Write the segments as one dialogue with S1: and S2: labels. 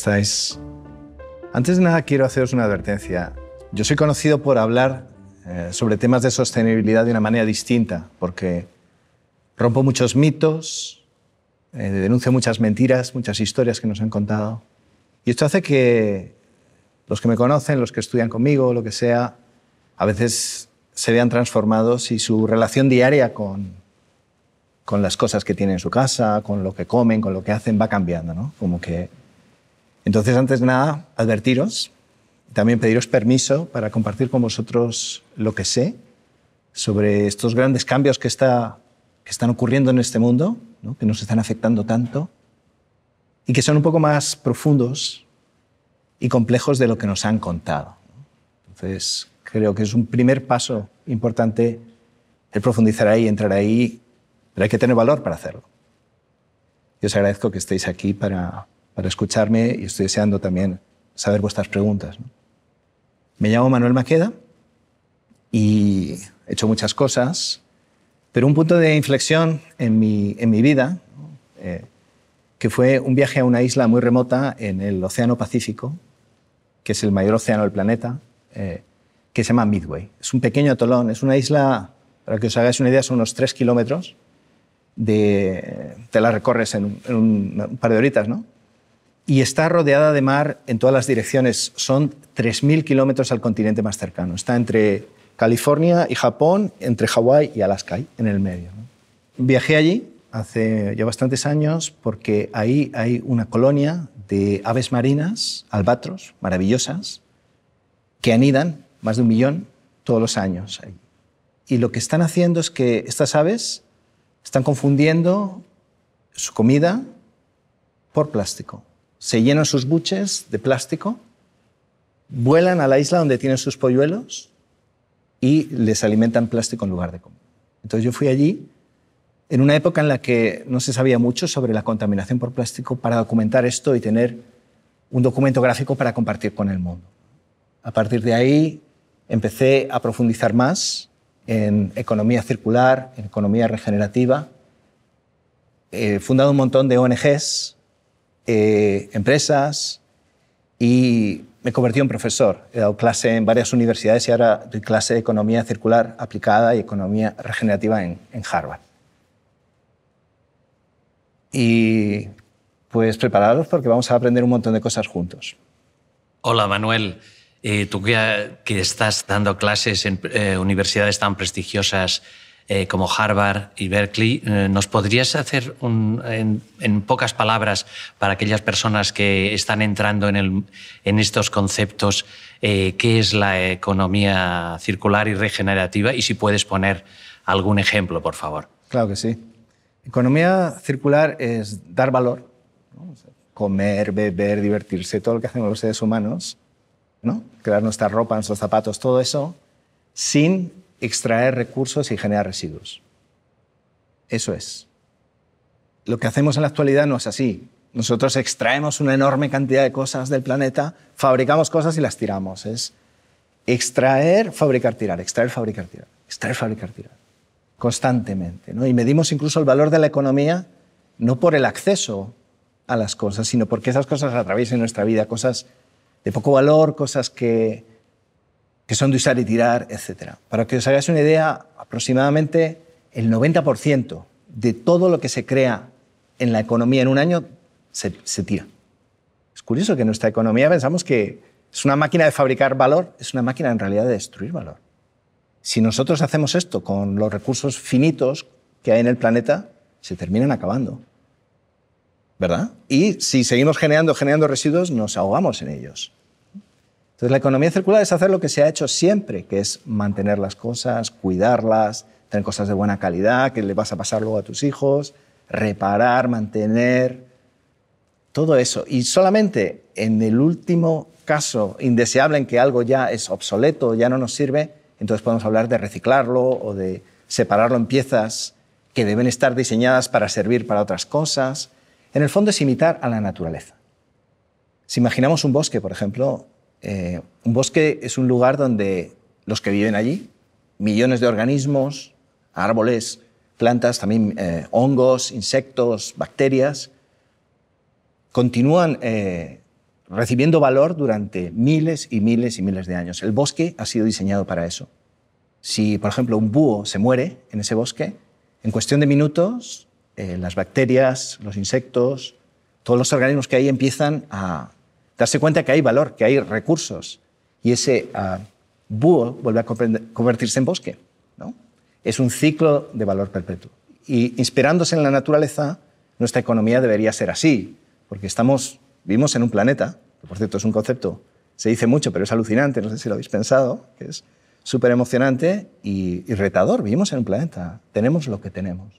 S1: estáis. Antes de nada, quiero haceros una advertencia. Yo soy conocido por hablar eh, sobre temas de sostenibilidad de una manera distinta, porque rompo muchos mitos, eh, denuncio muchas mentiras, muchas historias que nos han contado. Y esto hace que los que me conocen, los que estudian conmigo, lo que sea, a veces se vean transformados y su relación diaria con, las cosas que tienen en su casa, con lo que comen, con lo que hacen, va cambiando, Como que entonces, antes de nada, advertiros, y también pediros permiso para compartir con vosotros lo que sé sobre estos grandes cambios que, que están ocurriendo en este mundo, que nos están afectando tanto y que son un poco más profundos y complejos de lo que nos han contado. Entonces, creo que es un primer paso importante el profundizar ahí, entrar ahí, pero hay que tener valor para hacerlo. Y os agradezco que estéis aquí para, para escucharme y estoy deseando también saber vuestras preguntas. Me llamo Manuel Maqueda y he hecho muchas cosas, pero un punto de inflexión en mi, en mi vida, eh, que fue un viaje a una isla muy remota en el Océano Pacífico, que es el mayor océano del planeta, eh, que se llama Midway. Es un pequeño atolón, es una isla, para que os hagáis una idea, son unos tres kilómetros, de, te la recorres en, un par de horitas, ¿no? y está rodeada de mar en todas las direcciones. Son 3.000 kilómetros al continente más cercano. Está entre California y Japón, entre Hawái y Alaska, en el medio. Viajé allí hace ya bastantes años porque ahí hay una colonia de aves marinas, albatros, maravillosas, que anidan más de un millón todos los años. Ahí. Y lo que están haciendo es que estas aves están confundiendo su comida por plástico se llenan sus buches de plástico, vuelan a la isla donde tienen sus polluelos y les alimentan plástico en lugar de comida. Entonces yo fui allí en una época en la que no se sabía mucho sobre la contaminación por plástico para documentar esto y tener un documento gráfico para compartir con el mundo. A partir de ahí empecé a profundizar más en economía circular, en economía regenerativa. He fundado un montón de ONGs eh, empresas y me convertí en profesor. He dado clase en varias universidades y ahora doy clase de economía circular aplicada y economía regenerativa en, Harvard. Y pues preparados porque vamos a aprender un montón de cosas juntos. Hola Manuel, eh, tú que, que, estás dando clases en eh, universidades tan prestigiosas eh, como Harvard y Berkeley. Eh, ¿Nos podrías hacer un, en, pocas palabras para aquellas personas que están entrando en, el, en estos conceptos eh, qué es la economía circular y regenerativa? Y si puedes poner algún ejemplo, por favor. Claro que sí. Economía circular es dar valor, comer, beber, divertirse, todo lo que hacemos los seres humanos, ¿no? crear nuestra ropa, nuestros zapatos, todo eso, sin extraer recursos y generar residuos. Eso es. Lo que hacemos en la actualidad no es así. Nosotros extraemos una enorme cantidad de cosas del planeta, fabricamos cosas y las tiramos. Es extraer, fabricar, tirar, extraer, fabricar, tirar, extraer, fabricar, tirar. Constantemente. ¿no? Y medimos incluso el valor de la economía no por el acceso a las cosas, sino porque esas cosas atraviesan nuestra vida, cosas de poco valor, cosas que que son de usar y tirar, etcétera. Para que os hagáis una idea, aproximadamente el 90% de todo lo que se crea en la economía en un año se, tira. Es curioso que nuestra economía pensamos que es una máquina de fabricar valor, es una máquina en realidad de destruir valor. Si nosotros hacemos esto con los recursos finitos que hay en el planeta, se terminan acabando. ¿Verdad? Y si seguimos generando, generando residuos, nos ahogamos en ellos. Entonces, la economía circular es hacer lo que se ha hecho siempre, que es mantener las cosas, cuidarlas, tener cosas de buena calidad que le vas a pasar luego a tus hijos, reparar, mantener, todo eso. Y solamente en el último caso indeseable en que algo ya es obsoleto, ya no nos sirve, entonces podemos hablar de reciclarlo o de separarlo en piezas que deben estar diseñadas para servir para otras cosas. En el fondo es imitar a la naturaleza. Si imaginamos un bosque, por ejemplo, eh, un bosque es un lugar donde los que viven allí, millones de organismos, árboles, plantas, también eh, hongos, insectos, bacterias, continúan eh, recibiendo valor durante miles y miles y miles de años. El bosque ha sido diseñado para eso. Si, por ejemplo, un búho se muere en ese bosque, en cuestión de minutos, las bacterias, los insectos, todos los organismos que hay empiezan a darse cuenta que hay valor, que hay recursos. Y ese ah, búho vuelve a convertirse en bosque. Es un ciclo de valor perpetuo. Y inspirándose en la naturaleza, nuestra economía debería ser así, porque estamos, vivimos en un planeta, que por cierto es un concepto, se dice mucho, pero es alucinante, no sé si lo habéis pensado, que es súper emocionante y retador. Vivimos en un planeta, tenemos lo que tenemos.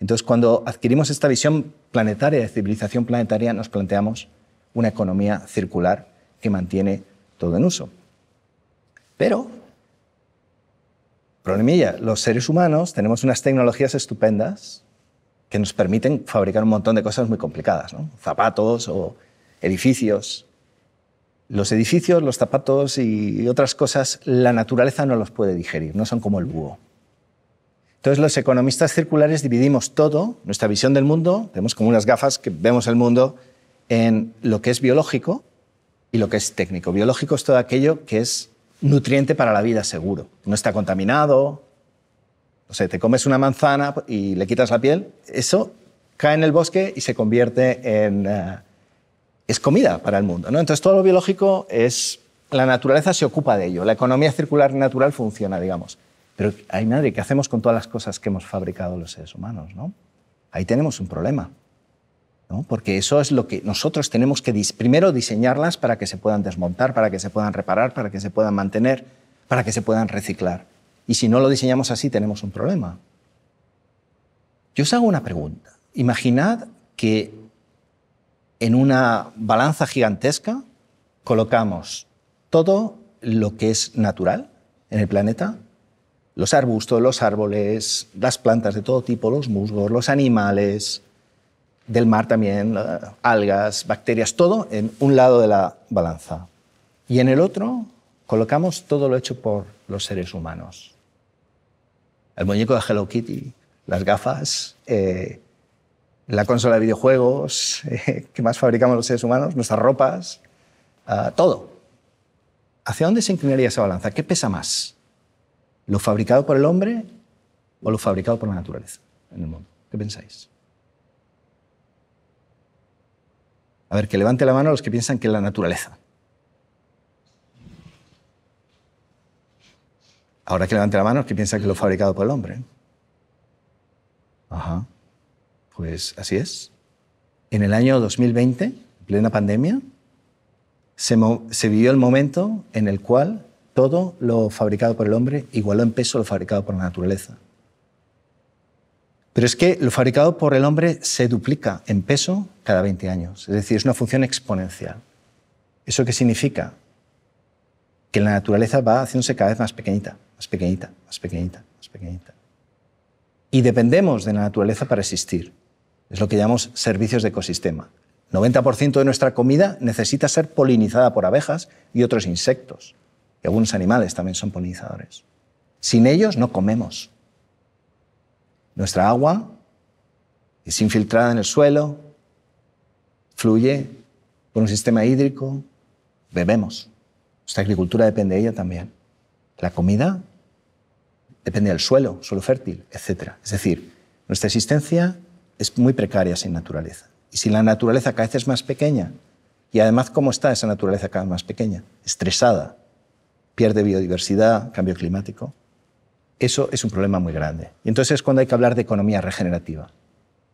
S1: Entonces, cuando adquirimos esta visión planetaria, de civilización planetaria, nos planteamos una economía circular que mantiene todo en uso. Pero, problemilla, los seres humanos tenemos unas tecnologías estupendas que nos permiten fabricar un montón de cosas muy complicadas, zapatos o edificios. Los edificios, los zapatos y otras cosas, la naturaleza no los puede digerir, no son como el búho. Entonces los economistas circulares dividimos todo, nuestra visión del mundo, tenemos como unas gafas que vemos el mundo en lo que es biológico y lo que es técnico. Biológico es todo aquello que es nutriente para la vida seguro. No está contaminado. O sea, te comes una manzana y le quitas la piel. Eso cae en el bosque y se convierte en... Eh, es comida para el mundo. ¿no? Entonces todo lo biológico es... La naturaleza se ocupa de ello. La economía circular natural funciona, digamos. Pero hay nadie ¿qué hacemos con todas las cosas que hemos fabricado los seres humanos? ¿no? Ahí tenemos un problema porque eso es lo que nosotros tenemos que primero diseñarlas para que se puedan desmontar, para que se puedan reparar, para que se puedan mantener, para que se puedan reciclar. Y si no lo diseñamos así, tenemos un problema. Yo os hago una pregunta. Imaginad que en una balanza gigantesca colocamos todo lo que es natural en el planeta, los arbustos, los árboles, las plantas de todo tipo, los musgos, los animales, del mar también, algas, bacterias, todo en un lado de la balanza. Y en el otro colocamos todo lo hecho por los seres humanos. El muñeco de Hello Kitty, las gafas, eh, la consola de videojuegos, eh, que más fabricamos los seres humanos, nuestras ropas, ah, todo. ¿Hacia dónde se inclinaría esa balanza? ¿Qué pesa más? ¿Lo fabricado por el hombre o lo fabricado por la naturaleza en el mundo? ¿Qué pensáis? A ver, que levante la mano los que piensan que es la naturaleza. Ahora que levante la mano los que piensan que lo fabricado por el hombre. Ajá. Pues así es. En el año 2020, en plena pandemia, se, se vivió el momento en el cual todo lo fabricado por el hombre igualó en peso lo fabricado por la naturaleza. Pero es que lo fabricado por el hombre se duplica en peso cada 20 años. Es decir, es una función exponencial. ¿Eso qué significa? Que la naturaleza va haciéndose cada vez más pequeñita, más pequeñita, más pequeñita, más pequeñita. Y dependemos de la naturaleza para existir. Es lo que llamamos servicios de ecosistema. 90% de nuestra comida necesita ser polinizada por abejas y otros insectos. Y algunos animales también son polinizadores. Sin ellos no comemos. Nuestra agua es infiltrada en el suelo, fluye por un sistema hídrico, bebemos. Nuestra agricultura depende de ella también. La comida depende del suelo, suelo fértil, etc. Es decir, nuestra existencia es muy precaria sin naturaleza. Y si la naturaleza cada vez es más pequeña, y además cómo está esa naturaleza cada vez más pequeña, estresada, pierde biodiversidad, cambio climático, eso es un problema muy grande. Y entonces es cuando hay que hablar de economía regenerativa.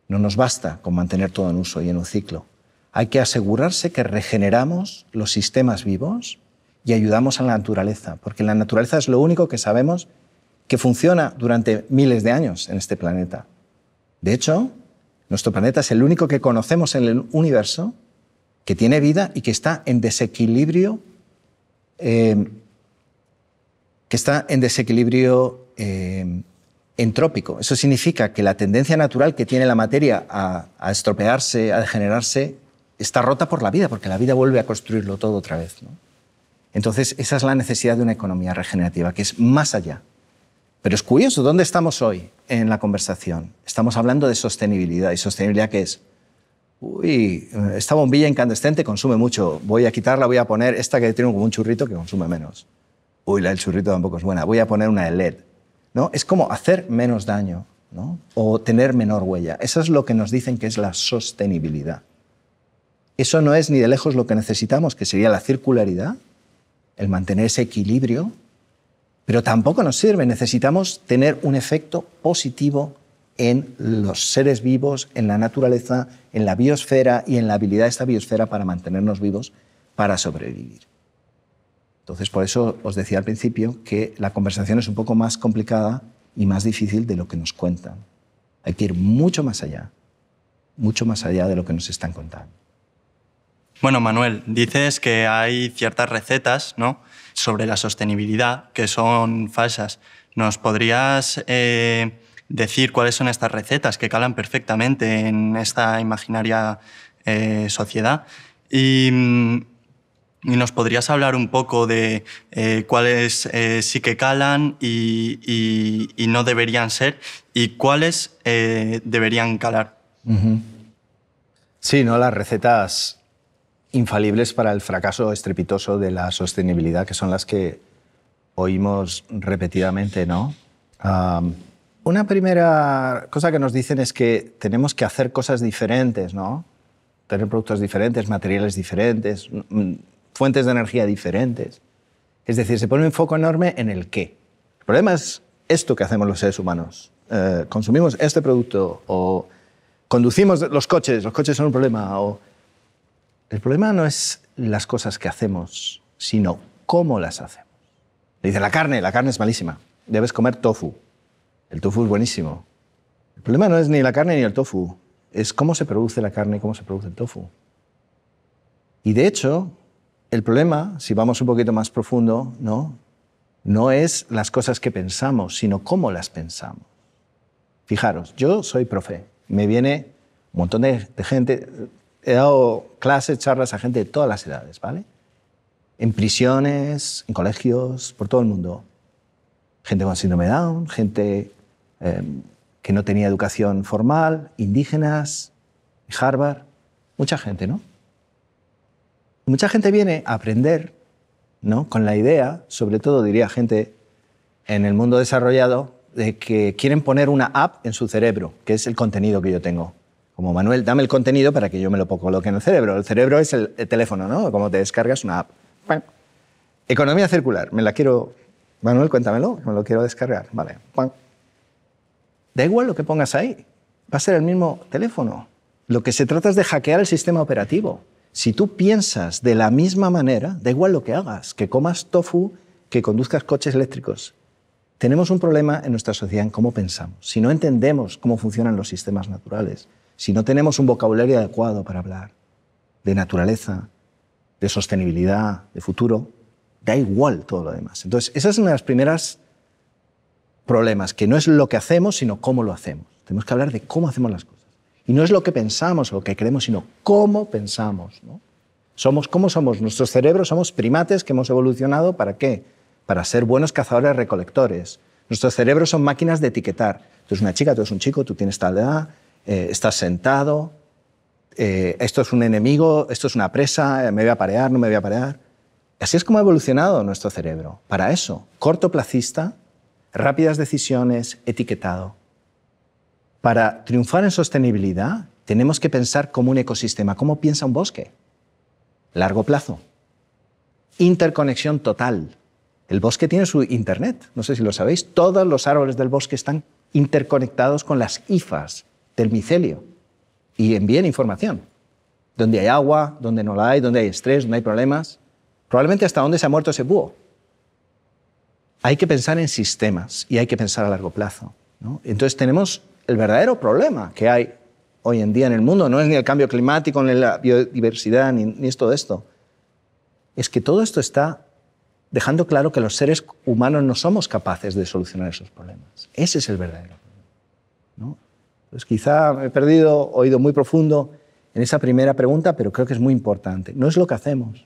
S1: No nos basta con mantener todo en uso y en un ciclo. Hay que asegurarse que regeneramos los sistemas vivos y ayudamos a la naturaleza, porque la naturaleza es lo único que sabemos que funciona durante miles de años en este planeta. De hecho, nuestro planeta es el único que conocemos en el universo que tiene vida y que está en desequilibrio, eh, que está en desequilibrio eh, entrópico. Eso significa que la tendencia natural que tiene la materia a estropearse, a degenerarse, está rota por la vida, porque la vida vuelve a construirlo todo otra vez. Entonces, esa es la necesidad de una economía regenerativa, que es más allá. Pero es curioso, ¿dónde estamos hoy en la conversación? Estamos hablando de sostenibilidad. ¿Y sostenibilidad qué es? Uy, esta bombilla incandescente consume mucho. Voy a quitarla, voy a poner esta que tiene un churrito que consume menos. Uy, la del churrito tampoco es buena. Voy a poner una LED. ¿No? Es como hacer menos daño o tener menor huella. Eso es lo que nos dicen que es la sostenibilidad. Eso no es ni de lejos lo que necesitamos, que sería la circularidad, el mantener ese equilibrio, pero tampoco nos sirve. Necesitamos tener un efecto positivo en los seres vivos, en la naturaleza, en la biosfera y en la habilidad de esta biosfera para mantenernos vivos, para sobrevivir. Entonces, por eso os decía al principio que la conversación es un poco más complicada y más difícil de lo que nos cuentan. Hay que ir mucho más allá, mucho más allá de lo que nos están contando. Bueno, Manuel, dices que hay ciertas recetas ¿no? sobre la sostenibilidad que son falsas. ¿Nos podrías eh, decir cuáles son estas recetas que calan perfectamente en esta imaginaria eh, sociedad? Mm, y, nos podrías hablar un poco de eh, cuáles sí que calan y, no deberían ser y cuáles deberían calar. Sí, ¿no? Las recetas infalibles para el fracaso estrepitoso de la sostenibilidad, que son las que oímos repetidamente, ¿no? una primera cosa que nos dicen es que tenemos que hacer cosas diferentes, ¿no? Tener productos diferentes, materiales diferentes, mm, mm, fuentes de energía diferentes. Es decir, se pone un foco enorme en el qué. El problema es esto que hacemos los seres humanos. Eh, consumimos este producto o conducimos los coches, los coches son un problema, o el problema no es las cosas que hacemos, sino cómo las hacemos. Le dice, la carne, la carne es malísima. Debes comer tofu. El tofu es buenísimo. El problema no es ni la carne ni el tofu, es cómo se produce la carne y cómo se produce el tofu. Y de hecho, el problema, si vamos un poquito más profundo, no, no es las cosas que pensamos, sino cómo las pensamos. Fijaros, yo soy profe, me viene un montón de, gente, he dado clases, charlas a gente de todas las edades, ¿vale? En prisiones, en colegios, por todo el mundo. Gente con síndrome Down, gente em, que no tenía educación formal, indígenas, Harvard, mucha gente, ¿no? Mucha gente viene a aprender, ¿no? Con la idea, sobre todo diría gente en el mundo desarrollado, de que quieren poner una app en su cerebro, que es el contenido que yo tengo como Manuel, dame el contenido para que yo me lo coloque en el cerebro. El cerebro es el, teléfono, ¿no? Como te descargas una app. Economía circular, me la quiero... Manuel, cuéntamelo, me lo quiero descargar. Vale. Da igual lo que pongas ahí, va a ser el mismo teléfono. Lo que se trata es de hackear el sistema operativo. Si tú piensas de la misma manera, da igual lo que hagas, que comas tofu, que conduzcas coches eléctricos. Tenemos un problema en nuestra sociedad en cómo pensamos. Si no entendemos cómo funcionan los sistemas naturales, si no tenemos un vocabulario adecuado para hablar de naturaleza, de sostenibilidad, de futuro, da igual todo lo demás. Entonces, esas es son las primeras problemas, que no es lo que hacemos, sino cómo lo hacemos. Tenemos que hablar de cómo hacemos las cosas. Y no es lo que pensamos o lo que creemos, sino cómo pensamos. Somos, ¿Cómo somos? Nuestros cerebros somos primates que hemos evolucionado para qué? Para ser buenos cazadores-recolectores. Nuestros cerebros son máquinas de etiquetar. Tú eres una chica, tú eres un chico, tú tienes tal edad, eh, estás sentado, eh, esto es un enemigo, esto es una presa, eh, me voy a parear, no me voy a parear. Así es como ha evolucionado nuestro cerebro, para eso, cortoplacista, rápidas decisiones, etiquetado. Para triunfar en sostenibilidad tenemos que pensar como un ecosistema, como piensa un bosque. Largo plazo. Interconexión total. El bosque tiene su internet, no sé si lo sabéis. Todos los árboles del bosque están interconectados con las IFAs, del micelio y envíen información. Donde hay agua, donde no la hay, donde hay estrés, donde hay problemas. Probablemente hasta dónde se ha muerto ese búho. Hay que pensar en sistemas y hay que pensar a largo plazo. Entonces tenemos el verdadero problema que hay hoy en día en el mundo. No es ni el cambio climático, ni la biodiversidad, ni, ni esto de esto. Es que todo esto está dejando claro que los seres humanos no somos capaces de solucionar esos problemas. Ese es el verdadero problema. Pues quizá he perdido, oído muy profundo en esa primera pregunta, pero creo que es muy importante. No es lo que hacemos,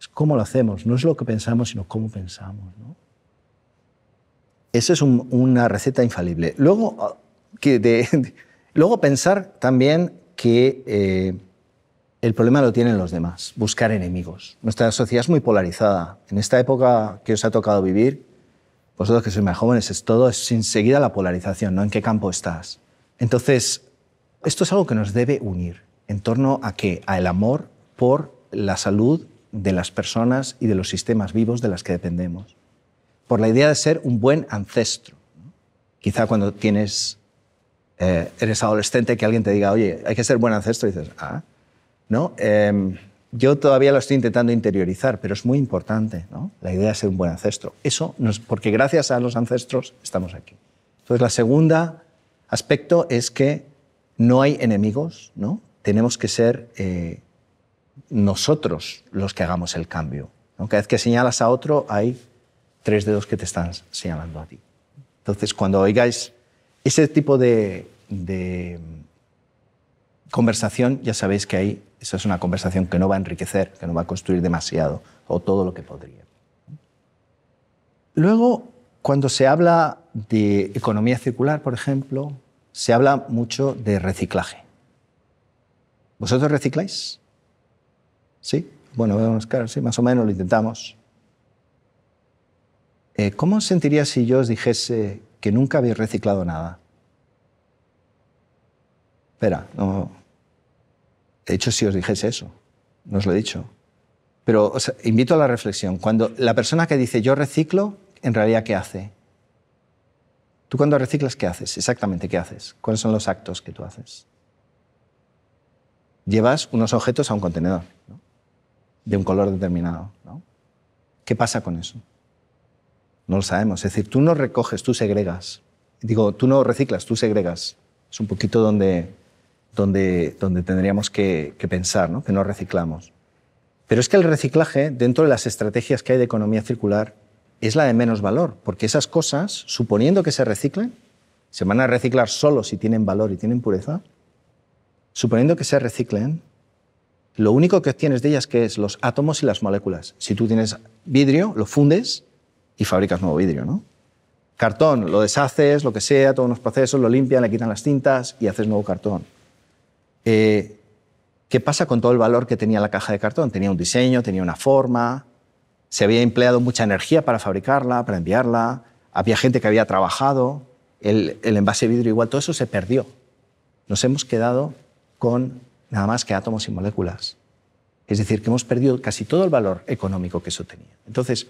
S1: es cómo lo hacemos, no es lo que pensamos, sino cómo pensamos. ¿no? Esa es una receta infalible. Luego, ah, luego pensar también que eh, el problema lo tienen los demás, buscar enemigos. Nuestra sociedad es muy polarizada. En esta época que os ha tocado vivir, vosotros que sois más jóvenes, es todo es enseguida la polarización, ¿no? ¿En qué campo estás? Entonces, esto es algo que nos debe unir en torno a qué? A el amor por la salud de las personas y de los sistemas vivos de las que dependemos. Por la idea de ser un buen ancestro. Quizá cuando tienes, eh, eres adolescente que alguien te diga, oye, hay que ser buen ancestro, y dices, ah, ¿no? Em, yo todavía lo estoy intentando interiorizar, pero es muy importante, La idea de ser un buen ancestro. Eso, porque gracias a los ancestros estamos aquí. Entonces, la segunda aspecto es que no hay enemigos, ¿no? Tenemos que ser eh, nosotros los que hagamos el cambio. Cada vez que señalas a otro, hay tres dedos que te están señalando a ti. Entonces, cuando oigáis ese tipo de, conversación, ya sabéis que ahí esa es una conversación que no va a enriquecer, que no va a construir demasiado, o todo lo que podría. Luego, cuando se habla de economía circular, por ejemplo, se habla mucho de reciclaje. ¿Vosotros recicláis? Sí. Bueno, vemos, claro, sí, más o menos lo intentamos. Eh, ¿Cómo os sentiría si yo os dijese que nunca habéis reciclado nada? Espera, no. De hecho, si os dijese eso, no os lo he dicho. Pero os invito a la reflexión. Cuando la persona que dice yo reciclo, en realidad qué hace. Tú cuando reciclas, ¿qué haces? Exactamente, ¿qué haces? ¿Cuáles son los actos que tú haces? Llevas unos objetos a un contenedor, ¿no? de un color determinado. ¿no? ¿Qué pasa con eso? No lo sabemos. Es decir, tú no recoges, tú segregas. Digo, tú no reciclas, tú segregas. Es un poquito donde, donde, donde tendríamos que, que pensar, ¿no? que no reciclamos. Pero es que el reciclaje, dentro de las estrategias que hay de economía circular, es la de menos valor, porque esas cosas, suponiendo que se reciclen, se van a reciclar solo si tienen valor y tienen pureza, suponiendo que se reciclen, lo único que obtienes de ellas que es los átomos y las moléculas. Si tú tienes vidrio, lo fundes y fabricas nuevo vidrio, ¿no? Cartón, lo deshaces, lo que sea, todos los procesos, lo limpian, le quitan las tintas y haces nuevo cartón. Eh, ¿Qué pasa con todo el valor que tenía la caja de cartón? Tenía un diseño, tenía una forma, se había empleado mucha energía para fabricarla, para enviarla, había gente que había trabajado, el, envase de vidrio igual, todo eso se perdió. Nos hemos quedado con nada más que átomos y moléculas. Es decir, que hemos perdido casi todo el valor económico que eso tenía. Entonces,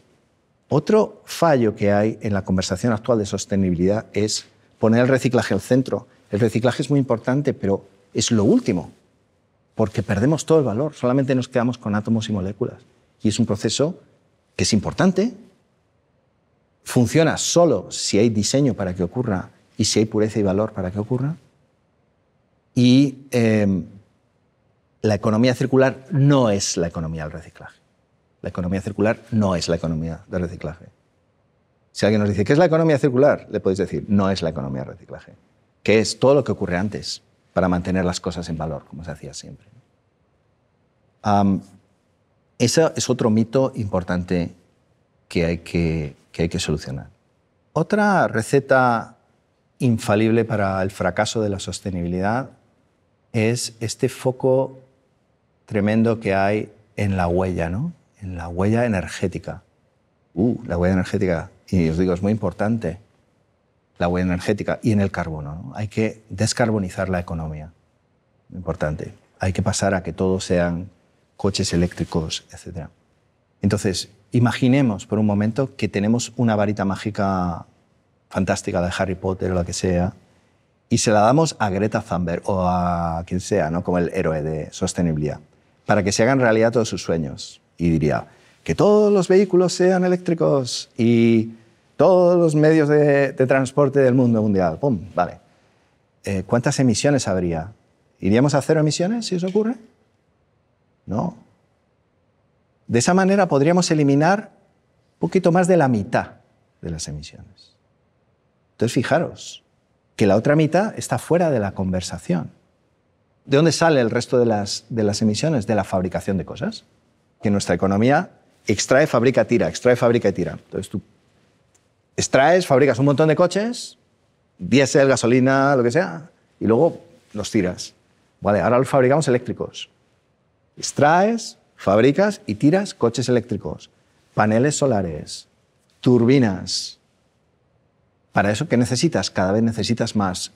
S1: otro fallo que hay en la conversación actual de sostenibilidad es poner el reciclaje al centro. El reciclaje es muy importante, pero es lo último, porque perdemos todo el valor, solamente nos quedamos con átomos y moléculas. Y es un proceso que es importante, funciona solo si hay diseño para que ocurra y si hay pureza y valor para que ocurra. Y em, la economía circular no es la economía del reciclaje. La economía circular no es la economía del reciclaje. Si alguien nos dice, ¿qué es la economía circular? Le podéis decir, no es la economía del reciclaje, que es todo lo que ocurre antes para mantener las cosas en valor, como se hacía siempre. Ese es otro mito importante que hay que, hay que solucionar. Otra receta infalible para el fracaso de la sostenibilidad es este foco tremendo que hay en la huella, En la huella energética. Uh, la huella energética, y os digo, es muy importante, la huella energética y en el carbono. Hay que descarbonizar la economía, importante. Hay que pasar a que todos sean coches eléctricos, etc. Entonces, imaginemos por un momento que tenemos una varita mágica fantástica de Harry Potter o la que sea, y se la damos a Greta Thunberg o a quien sea, ¿no? como el héroe de sostenibilidad, para que se hagan realidad todos sus sueños. Y diría, que todos los vehículos sean eléctricos y todos los medios de, transporte del mundo mundial. ¡Pum! Vale. Eh, ¿Cuántas emisiones habría? ¿Iríamos a cero emisiones si eso ocurre? ¿no? De esa manera podríamos eliminar un poquito más de la mitad de las emisiones. Entonces, fijaros que la otra mitad está fuera de la conversación. ¿De dónde sale el resto de las, emisiones? De la fabricación de cosas. Que nuestra economía extrae, fabrica, tira, extrae, fabrica y tira. Entonces tú extraes, fabricas un montón de coches, diésel, gasolina, lo que sea, y luego los tiras. Vale, ahora los fabricamos eléctricos. Extraes, fabricas y tiras coches eléctricos, paneles solares, turbinas. Para eso, ¿qué necesitas? Cada vez necesitas más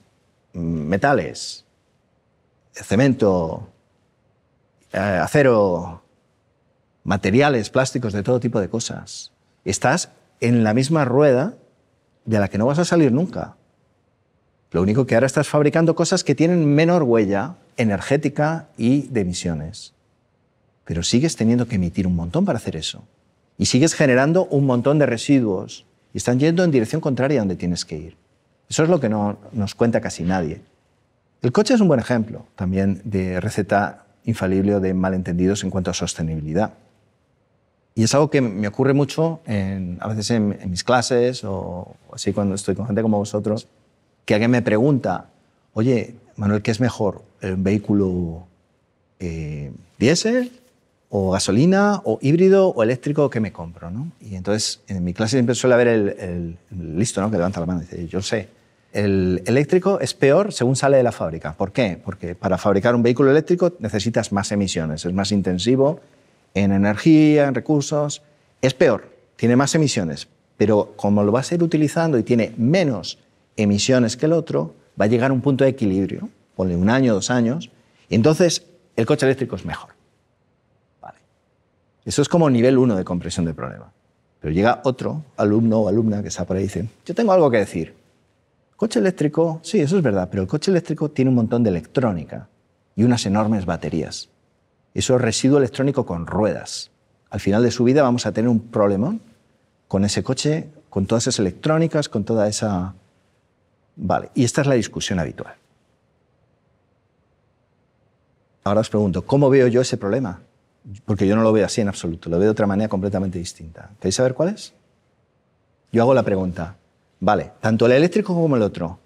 S1: mm, metales, cemento, eh, acero, materiales, plásticos, de todo tipo de cosas. Estás en la misma rueda de la que no vas a salir nunca. Lo único que ahora estás fabricando cosas que tienen menor huella energética y de emisiones pero sigues teniendo que emitir un montón para hacer eso. Y sigues generando un montón de residuos y están yendo en dirección contraria a donde tienes que ir. Eso es lo que no nos cuenta casi nadie. El coche es un buen ejemplo también de receta infalible o de malentendidos en cuanto a sostenibilidad. Y es algo que me ocurre mucho a veces en, mis clases o así cuando estoy con gente como vosotros, que alguien me pregunta, oye, Manuel, ¿qué es mejor? ¿El vehículo eh, diésel o gasolina, o híbrido, o eléctrico que me compro. Y entonces en mi clase siempre suele haber el, listo ¿no? que levanta la mano y dice, yo sé, el eléctrico es peor según sale de la fábrica. ¿Por qué? Porque para fabricar un vehículo eléctrico necesitas más emisiones, es más intensivo en energía, en recursos, es peor, tiene más emisiones, pero como lo vas a ir utilizando y tiene menos emisiones que el otro, va a llegar a un punto de equilibrio, por un año, dos años, y entonces el coche eléctrico es mejor. Eso es como nivel 1 de compresión del problema. Pero llega otro alumno o alumna que está por ahí y dice, yo tengo algo que decir. Coche eléctrico, sí, eso es verdad, pero el coche eléctrico tiene un montón de electrónica y unas enormes baterías. Eso es residuo electrónico con ruedas. Al final de su vida vamos a tener un problema con ese coche, con todas esas electrónicas, con toda esa... Vale, y esta es la discusión habitual. Ahora os pregunto, ¿cómo veo yo ese problema? porque yo no lo veo así en absoluto, lo veo de otra manera completamente distinta. ¿Queréis saber cuál es? Yo hago la pregunta, vale, tanto el eléctrico como el otro,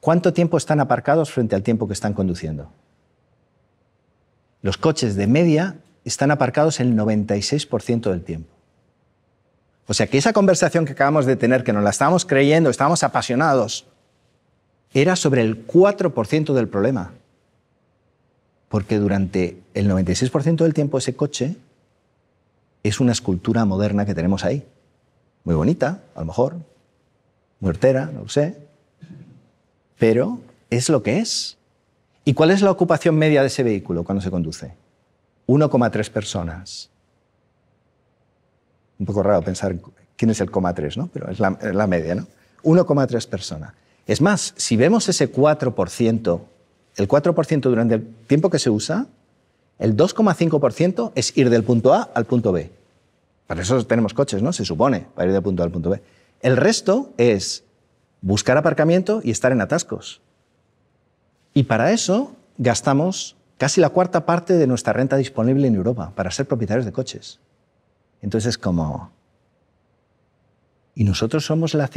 S1: ¿cuánto tiempo están aparcados frente al tiempo que están conduciendo? Los coches de media están aparcados el 96% del tiempo. O sea que esa conversación que acabamos de tener, que nos la estábamos creyendo, estábamos apasionados, era sobre el 4% del problema porque durante el 96% del tiempo ese coche es una escultura moderna que tenemos ahí. Muy bonita, a lo mejor, muy hortera, no lo sé, pero es lo que es. ¿Y cuál es la ocupación media de ese vehículo cuando se conduce? 1,3 personas. Un poco raro pensar quién es el coma 3, ¿no? Pero es la, la media, ¿no? 1,3 personas. Es más, si vemos ese 4% el 4% durante el tiempo que se usa, el 2,5% es ir del punto A al punto B. Para eso tenemos coches, ¿no? Se supone, para ir del punto A al punto B. El resto es buscar aparcamiento y estar en atascos. Y para eso gastamos casi la cuarta parte de nuestra renta disponible en Europa para ser propietarios de coches. Entonces, como... ¿Y nosotros somos la,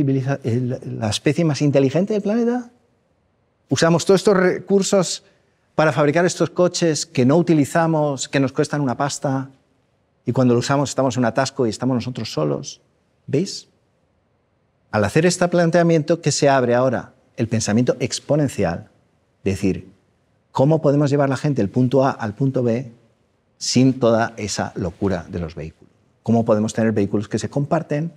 S1: la especie más inteligente del planeta? usamos todos estos recursos para fabricar estos coches que no utilizamos, que nos cuestan una pasta, y cuando los usamos estamos en un atasco y estamos nosotros solos. ¿Veis? Al hacer este planteamiento, que se abre ahora? El pensamiento exponencial. Decir, ¿cómo podemos llevar la gente del punto A al punto B sin toda esa locura de los vehículos? ¿Cómo podemos tener vehículos que se comparten?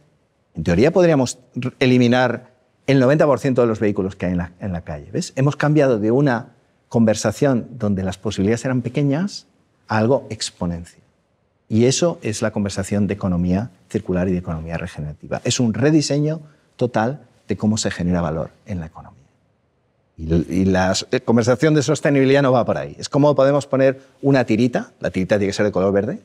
S1: En teoría podríamos eliminar el 90% de los vehículos que hay en la, calle. ¿ves? Hemos cambiado de una conversación donde las posibilidades eran pequeñas a algo exponencial. Y eso es la conversación de economía circular y de economía regenerativa. Es un rediseño total de cómo se genera valor en la economía. Y, la eh, conversación de sostenibilidad no va por ahí. Es cómo podemos poner una tirita, la tirita tiene que ser de color verde,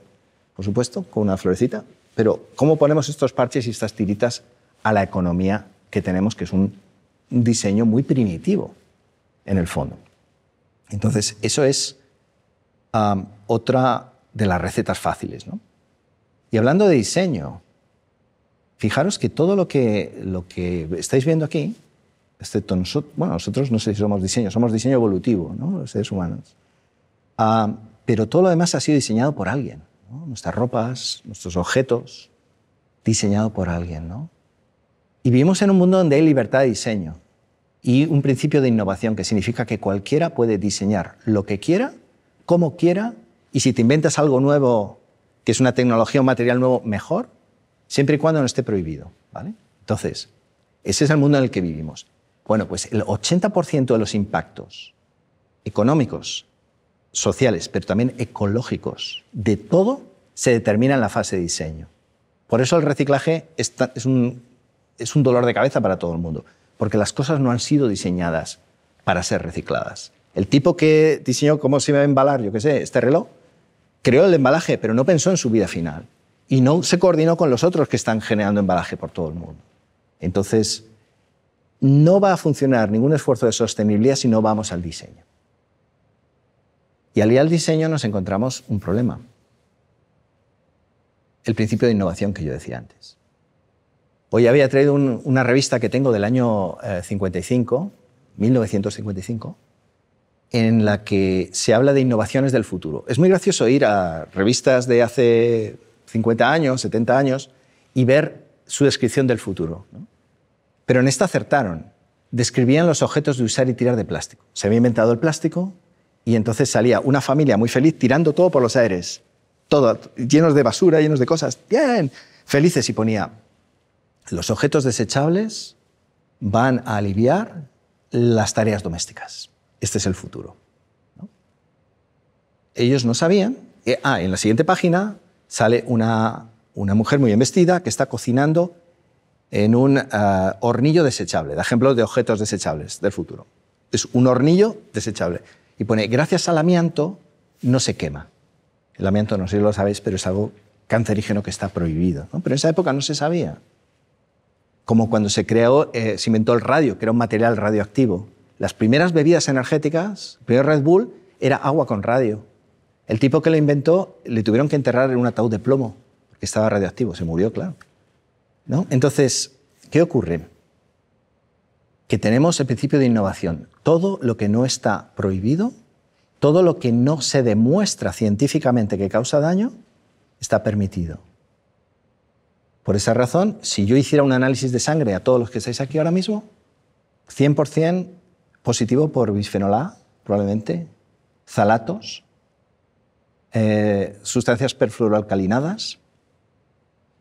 S1: por supuesto, con una florecita, pero cómo ponemos estos parches y estas tiritas a la economía que tenemos, que es un diseño muy primitivo, en el fondo. Entonces, eso es otra de las recetas fáciles. Y hablando de diseño, fijaros que todo lo que, lo que estáis viendo aquí, excepto nosotros, bueno, nosotros no sé si somos diseño, somos diseño evolutivo, ¿no? los seres humanos, pero todo lo demás ha sido diseñado por alguien. Nuestras ropas, nuestros objetos, diseñado por alguien. ¿no? Y vivimos en un mundo donde hay libertad de diseño y un principio de innovación que significa que cualquiera puede diseñar lo que quiera, como quiera, y si te inventas algo nuevo, que es una tecnología o un material nuevo, mejor, siempre y cuando no esté prohibido. ¿vale? Entonces, ese es el mundo en el que vivimos. Bueno, pues el 80% de los impactos económicos, sociales, pero también ecológicos, de todo, se determina en la fase de diseño. Por eso el reciclaje es un es un dolor de cabeza para todo el mundo, porque las cosas no han sido diseñadas para ser recicladas. El tipo que diseñó cómo se iba a embalar, yo qué sé, este reloj, creó el embalaje, pero no pensó en su vida final. Y no se coordinó con los otros que están generando embalaje por todo el mundo. Entonces, no va a funcionar ningún esfuerzo de sostenibilidad si no vamos al diseño. Y al ir al diseño nos encontramos un problema. El principio de innovación que yo decía antes. Hoy había traído una revista que tengo del año 55, eh, 1955, en la que se habla de innovaciones del futuro. Es muy gracioso ir a revistas de hace 50 años, 70 años, y ver su descripción del futuro. Pero en esta acertaron. Describían los objetos de usar y tirar de plástico. Se había inventado el plástico y entonces salía una familia muy feliz tirando todo por los aires, llenos de basura, llenos de cosas, bien, felices y ponía los objetos desechables van a aliviar las tareas domésticas. Este es el futuro. Ellos no sabían. Que, ah, en la siguiente página sale una, mujer muy bien vestida que está cocinando en un ah, hornillo desechable, de ejemplo, de objetos desechables del futuro. Es un hornillo desechable. Y pone, gracias al amianto no se quema. El amianto, no sé si lo sabéis, pero es algo cancerígeno que está prohibido. Pero en esa época no se sabía como cuando se creó, eh, inventó el radio, que era un material radioactivo. Las primeras bebidas energéticas, el primer Red Bull, era agua con radio. El tipo que lo inventó le tuvieron que enterrar en un ataúd de plomo, porque estaba radioactivo, se murió, claro. ¿No? Entonces, ¿qué ocurre? Que tenemos el principio de innovación. Todo lo que no está prohibido, todo lo que no se demuestra científicamente que causa daño, está permitido. Por esa razón, si yo hiciera un análisis de sangre a todos los que estáis aquí ahora mismo, 100% positivo por bisfenol A, probablemente, zalatos, eh, sustancias perfluoroalcalinadas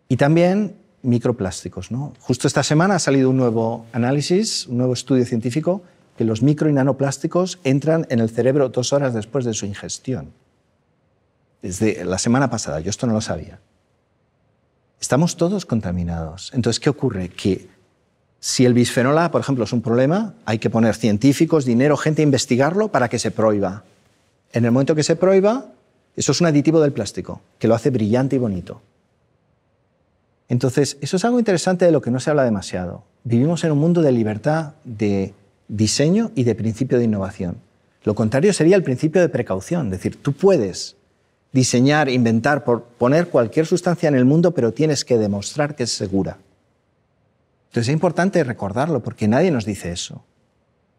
S1: y también microplásticos. Justo esta semana ha salido un nuevo análisis, un nuevo estudio científico que los micro y nanoplásticos entran en el cerebro dos horas después de su ingestión. Desde la semana pasada, yo esto no lo sabía estamos todos contaminados. Entonces, ¿qué ocurre? Que si el bisfenol A, por ejemplo, es un problema, hay que poner científicos, dinero, gente a investigarlo para que se prohíba. En el momento que se prohíba, eso es un aditivo del plástico, que lo hace brillante y bonito. Entonces, eso es algo interesante de lo que no se habla demasiado. Vivimos en un mundo de libertad, de diseño y de principio de innovación. Lo contrario sería el principio de precaución, es decir, tú puedes, diseñar, inventar, poner cualquier sustancia en el mundo, pero tienes que demostrar que es segura. Entonces es importante recordarlo porque nadie nos dice eso.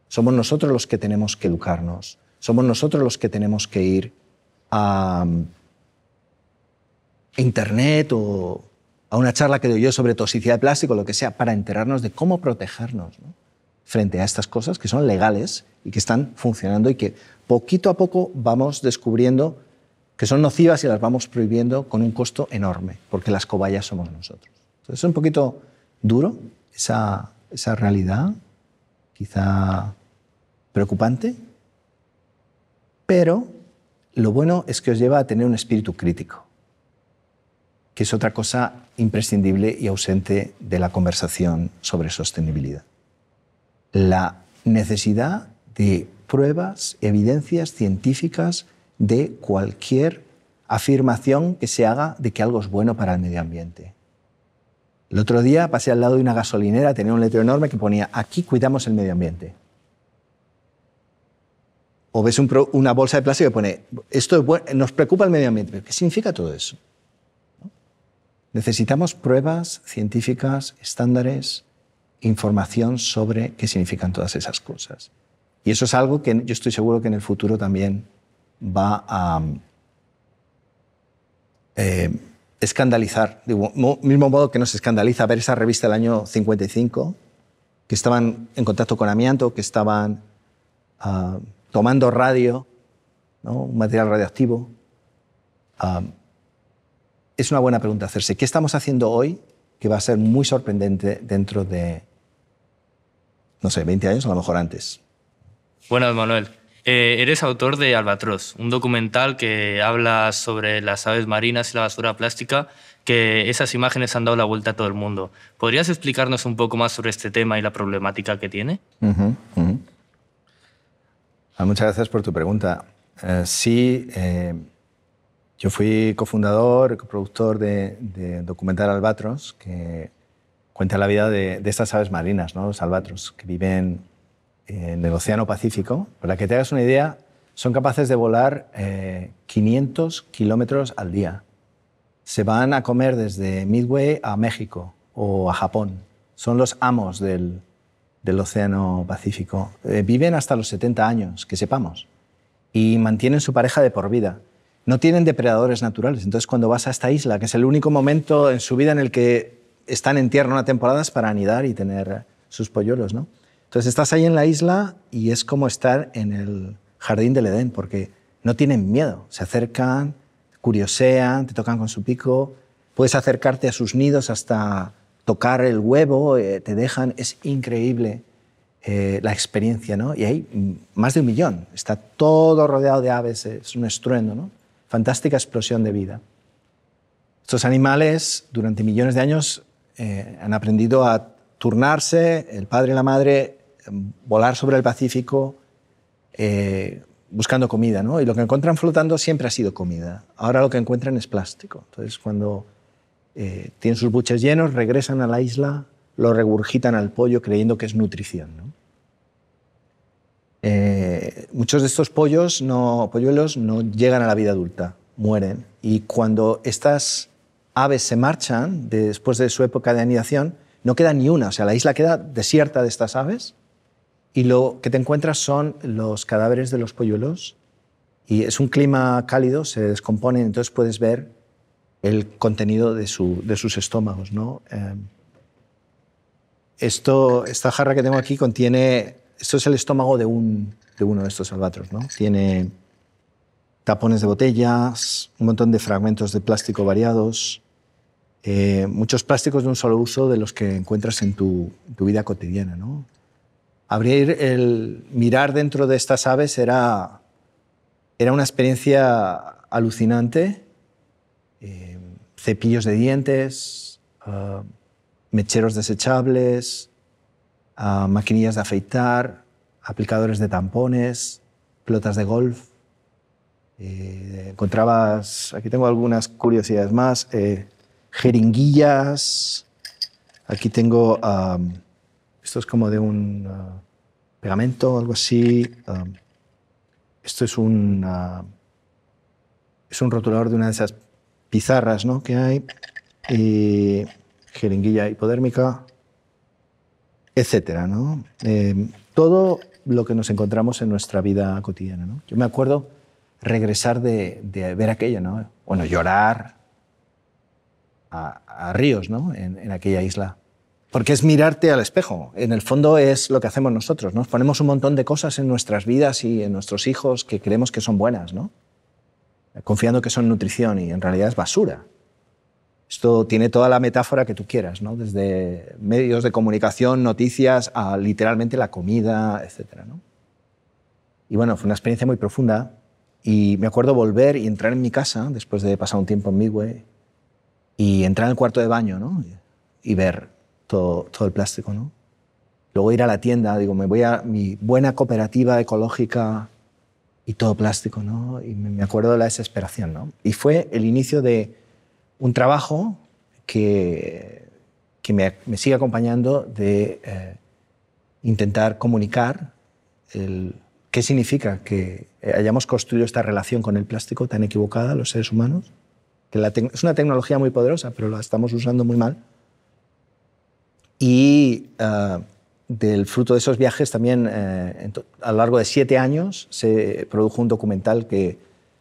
S1: Somos nosotros los que tenemos que educarnos, somos nosotros los que tenemos que ir a mm, Internet o a una charla que doy yo sobre toxicidad de plástico, lo que sea, para enterarnos de cómo protegernos frente a estas cosas que son legales y que están funcionando y que poquito a poco vamos descubriendo que son nocivas y las vamos prohibiendo con un costo enorme, porque las cobayas somos nosotros. Entonces es un poquito duro esa, esa realidad, quizá preocupante, pero lo bueno es que os lleva a tener un espíritu crítico, que es otra cosa imprescindible y ausente de la conversación sobre sostenibilidad. La necesidad de pruebas, evidencias científicas de cualquier afirmación que se haga de que algo es bueno para el medio ambiente. El otro día pasé al lado de una gasolinera, tenía un letrero enorme que ponía, aquí cuidamos el medio ambiente. O ves una bolsa de plástico que pone, esto nos preocupa el medio ambiente. ¿Qué significa todo eso? Necesitamos pruebas científicas, estándares, información sobre qué significan todas esas cosas. Y eso es algo que yo estoy seguro que en el futuro también va a eh, escandalizar, De mismo modo que nos escandaliza ver esa revista del año 55, que estaban en contacto con amianto, que estaban ah, tomando radio, un material radioactivo. Ah, es una buena pregunta hacerse. ¿Qué estamos haciendo hoy que va a ser muy sorprendente dentro de, no sé, 20 años, o a lo mejor antes? Bueno, Manuel, eh, eres autor de Albatros, un documental que habla sobre las aves marinas y la basura plástica, que esas imágenes han dado la vuelta a todo el mundo. ¿Podrías explicarnos un poco más sobre este tema y la problemática que tiene? Ah, muchas gracias por tu pregunta. Eh, sí, eh, yo fui cofundador coproductor de, documental Albatros, que cuenta la vida de, estas aves marinas, los albatros, que viven en el Océano Pacífico, para que te hagas una idea, son capaces de volar 500 eh, kilómetros al día. Se van a comer desde Midway a México o a Japón. Son los amos del, del Océano Pacífico. Eh, viven hasta los 70 años, que sepamos, y mantienen su pareja de por vida. No tienen depredadores naturales. Entonces, cuando vas a esta isla, que es el único momento en su vida en el que están en tierra una temporada, es para anidar y tener sus polluelos, ¿no? Entonces estás ahí en la isla y es como estar en el jardín del Edén, porque no tienen miedo, se acercan, curiosean, te tocan con su pico, puedes acercarte a sus nidos hasta tocar el huevo, eh, te dejan, es increíble eh, la experiencia, ¿no? Y hay más de un millón, está todo rodeado de aves, es un estruendo, ¿no? Fantástica explosión de vida. Estos animales durante millones de años eh, han aprendido a turnarse, el padre y la madre volar sobre el Pacífico eh, buscando comida, ¿no? Y lo que encuentran flotando siempre ha sido comida. Ahora lo que encuentran es plástico. Entonces, cuando eh, tienen sus buches llenos, regresan a la isla, lo regurgitan al pollo creyendo que es nutrición, eh, muchos de estos pollos no, polluelos no llegan a la vida adulta, mueren. Y cuando estas aves se marchan, después de su época de anidación, no queda ni una. O sea, la isla queda desierta de estas aves y lo que te encuentras son los cadáveres de los polluelos y es un clima cálido, se descomponen, entonces puedes ver el contenido de, sus estómagos. ¿no? Em, esto, esta jarra que tengo aquí contiene, esto es el estómago de, uno de estos albatros, ¿no? tiene tapones de botellas, un montón de fragmentos de plástico variados, eh, muchos plásticos de un solo uso de los que encuentras en tu, tu vida cotidiana. ¿no? abrir el mirar dentro de estas aves era, era una experiencia alucinante. Eh, cepillos de dientes, ah, mecheros desechables, ah, maquinillas de afeitar, aplicadores de tampones, pelotas de golf. Eh, encontrabas, aquí tengo algunas curiosidades más, eh, jeringuillas, aquí tengo ah, esto es como de un pegamento uh, pegamento, algo así. Um, esto es un, uh, es un rotulador de una de esas pizarras ¿no? que hay. Y jeringuilla hipodérmica, etcétera. Em, todo lo que nos encontramos en nuestra vida cotidiana. Yo me acuerdo regresar de, ver aquello, ¿no? bueno, llorar a, ríos ¿no? en aquella isla. Porque es mirarte al espejo. En el fondo es lo que hacemos nosotros. Nos ponemos un montón de cosas en nuestras vidas y en nuestros hijos que creemos que son buenas, ¿no? Confiando que son nutrición y en realidad es basura. Esto tiene toda la metáfora que tú quieras, ¿no? Desde medios de comunicación, noticias, a literalmente la comida, etcétera, ¿no? Y bueno, fue una experiencia muy profunda. Y me acuerdo volver y entrar en mi casa, después de pasar un tiempo en Midway, y entrar en el cuarto de baño, ¿no? Y ver todo, el plástico. ¿no? Luego ir a la tienda, digo, me voy a mi buena cooperativa ecológica y todo plástico, ¿no? Y me acuerdo de la desesperación, ¿no? Y fue el inicio de un trabajo que, me, sigue acompañando de eh, intentar comunicar qué significa que hayamos construido esta relación con el plástico tan equivocada los seres humanos, que es una tecnología muy poderosa, pero la estamos usando muy mal. Y ah, del fruto de esos viajes también, eh, a lo largo de siete años, se produjo un documental que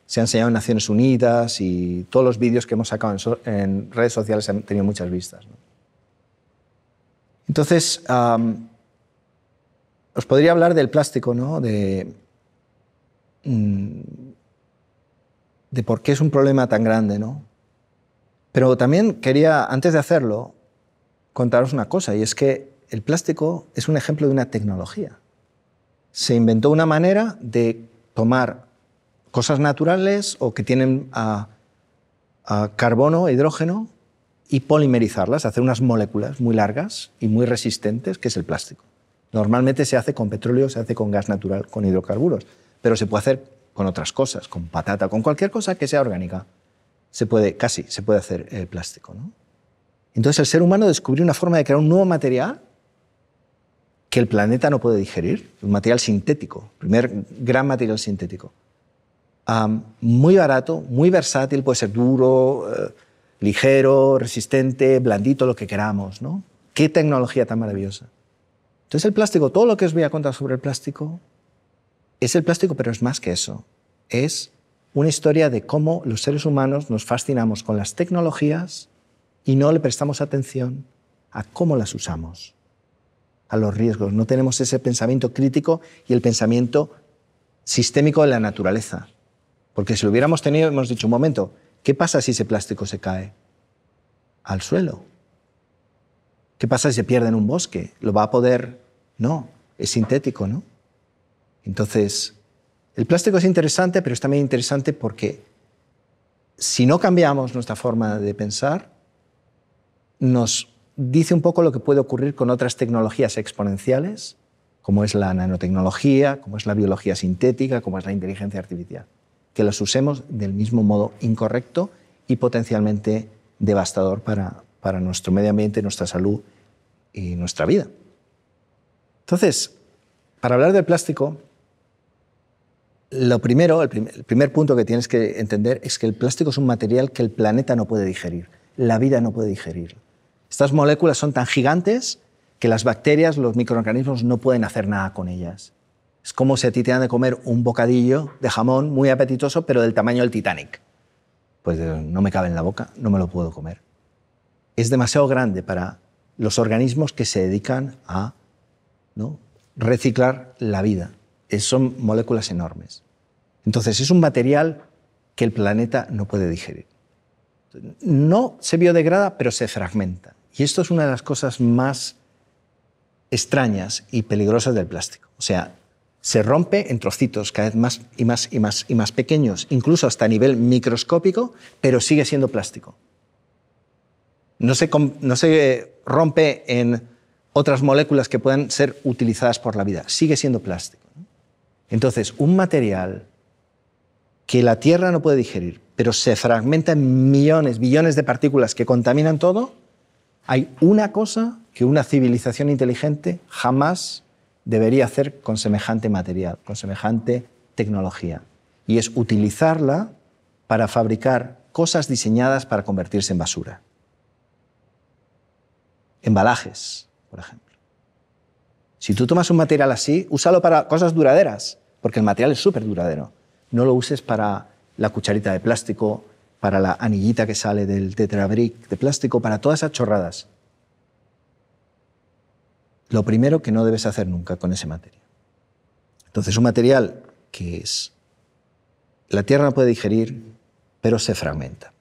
S1: se ha enseñado en Naciones Unidas y todos los vídeos que hemos sacado en, redes sociales han tenido muchas vistas. Entonces, os podría hablar del plástico, ¿no? De, mm, de por qué es un problema tan grande, ¿no? Pero también quería, antes de hacerlo, contaros una cosa, y es que el plástico es un ejemplo de una tecnología. Se inventó una manera de tomar cosas naturales o que tienen a, carbono, hidrógeno, y polimerizarlas, hacer unas moléculas muy largas y muy resistentes, que es el plástico. Normalmente se hace con petróleo, se hace con gas natural, con hidrocarburos, pero se puede hacer con otras cosas, con patata, con cualquier cosa que sea orgánica. Se puede, casi, se puede hacer el eh, plástico. ¿no? Entonces el ser humano descubrió una forma de crear un nuevo material que el planeta no puede digerir, un material sintético, primer gran material sintético. muy barato, muy versátil, puede ser duro, eh, ligero, resistente, blandito, lo que queramos. ¿no? Qué tecnología tan maravillosa. Entonces el plástico, todo lo que os voy a contar sobre el plástico, es el plástico, pero es más que eso. Es una historia de cómo los seres humanos nos fascinamos con las tecnologías y no le prestamos atención a cómo las usamos, a los riesgos. No tenemos ese pensamiento crítico y el pensamiento sistémico de la naturaleza. Porque si lo hubiéramos tenido, hemos dicho un momento, ¿qué pasa si ese plástico se cae al suelo? ¿Qué pasa si se pierde en un bosque? ¿Lo va a poder? No, es sintético, ¿no? Entonces, el plástico es interesante, pero es también interesante porque si no cambiamos nuestra forma de pensar, nos dice un poco lo que puede ocurrir con otras tecnologías exponenciales, como es la nanotecnología, como es la biología sintética, como es la inteligencia artificial, que las usemos del mismo modo incorrecto y potencialmente devastador para, nuestro medio ambiente, nuestra salud y nuestra vida. Entonces, para hablar del plástico, lo primero, el, primer, el primer punto que tienes que entender es que el plástico es un material que el planeta no puede digerir, la vida no puede digerirlo. Estas moléculas son tan gigantes que las bacterias, los microorganismos no pueden hacer nada con ellas. Es como si a ti te dan de comer un bocadillo de jamón muy apetitoso, pero del tamaño del Titanic. Pues eh, no me cabe en la boca, no me lo puedo comer. Es demasiado grande para los organismos que se dedican a reciclar la vida. son moléculas enormes. Entonces es un material que el planeta no puede digerir. No se biodegrada, pero se fragmenta. Y esto es una de las cosas más extrañas y peligrosas del plástico. O sea, se rompe en trocitos cada vez más y más y más pequeños, incluso hasta a nivel microscópico, pero sigue siendo plástico. No se, no se rompe en otras moléculas que puedan ser utilizadas por la vida, sigue siendo plástico. Entonces, un material que la Tierra no puede digerir, pero se fragmenta en millones, billones de partículas que contaminan todo, hay una cosa que una civilización inteligente jamás debería hacer con semejante material, con semejante tecnología, y es utilizarla para fabricar cosas diseñadas para convertirse en basura. Embalajes, por ejemplo. Si tú tomas un material así, úsalo para cosas duraderas, porque el material es súper duradero. No lo uses para la cucharita de plástico, para la anillita que sale del tetrabric de plástico, para todas esas chorradas. Lo primero que no debes hacer nunca con ese material. Entonces, un material que es. La tierra no puede digerir, pero se fragmenta.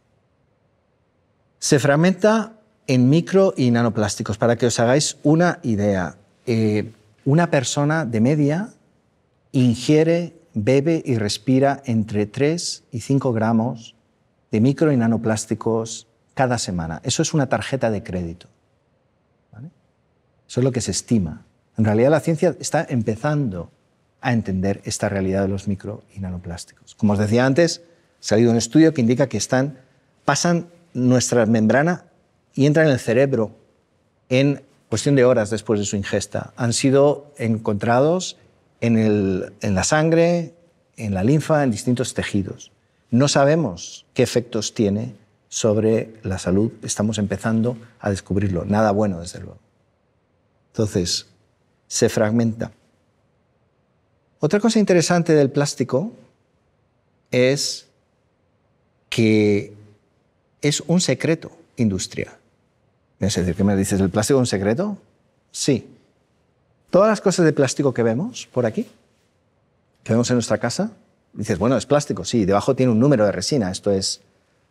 S1: Se fragmenta en micro y nanoplásticos. Para que os hagáis una idea, eh, una persona de media ingiere, bebe y respira entre 3 y 5 gramos de micro y nanoplásticos cada semana. Eso es una tarjeta de crédito. Eso es lo que se estima. En realidad la ciencia está empezando a entender esta realidad de los micro y nanoplásticos. Como os decía antes, ha salido un estudio que indica que están, pasan nuestra membrana y entran en el cerebro en cuestión de horas después de su ingesta. Han sido encontrados en la sangre, en la linfa, en distintos tejidos. No sabemos qué efectos tiene sobre la salud. Estamos empezando a descubrirlo. Nada bueno, desde luego. Entonces, se fragmenta. Otra cosa interesante del plástico es que es un secreto industrial. Es decir, ¿qué me dices? ¿El plástico es un secreto? Sí. Todas las cosas de plástico que vemos por aquí, que vemos en nuestra casa, dices, bueno, es plástico, sí, debajo tiene un número de resina, esto es,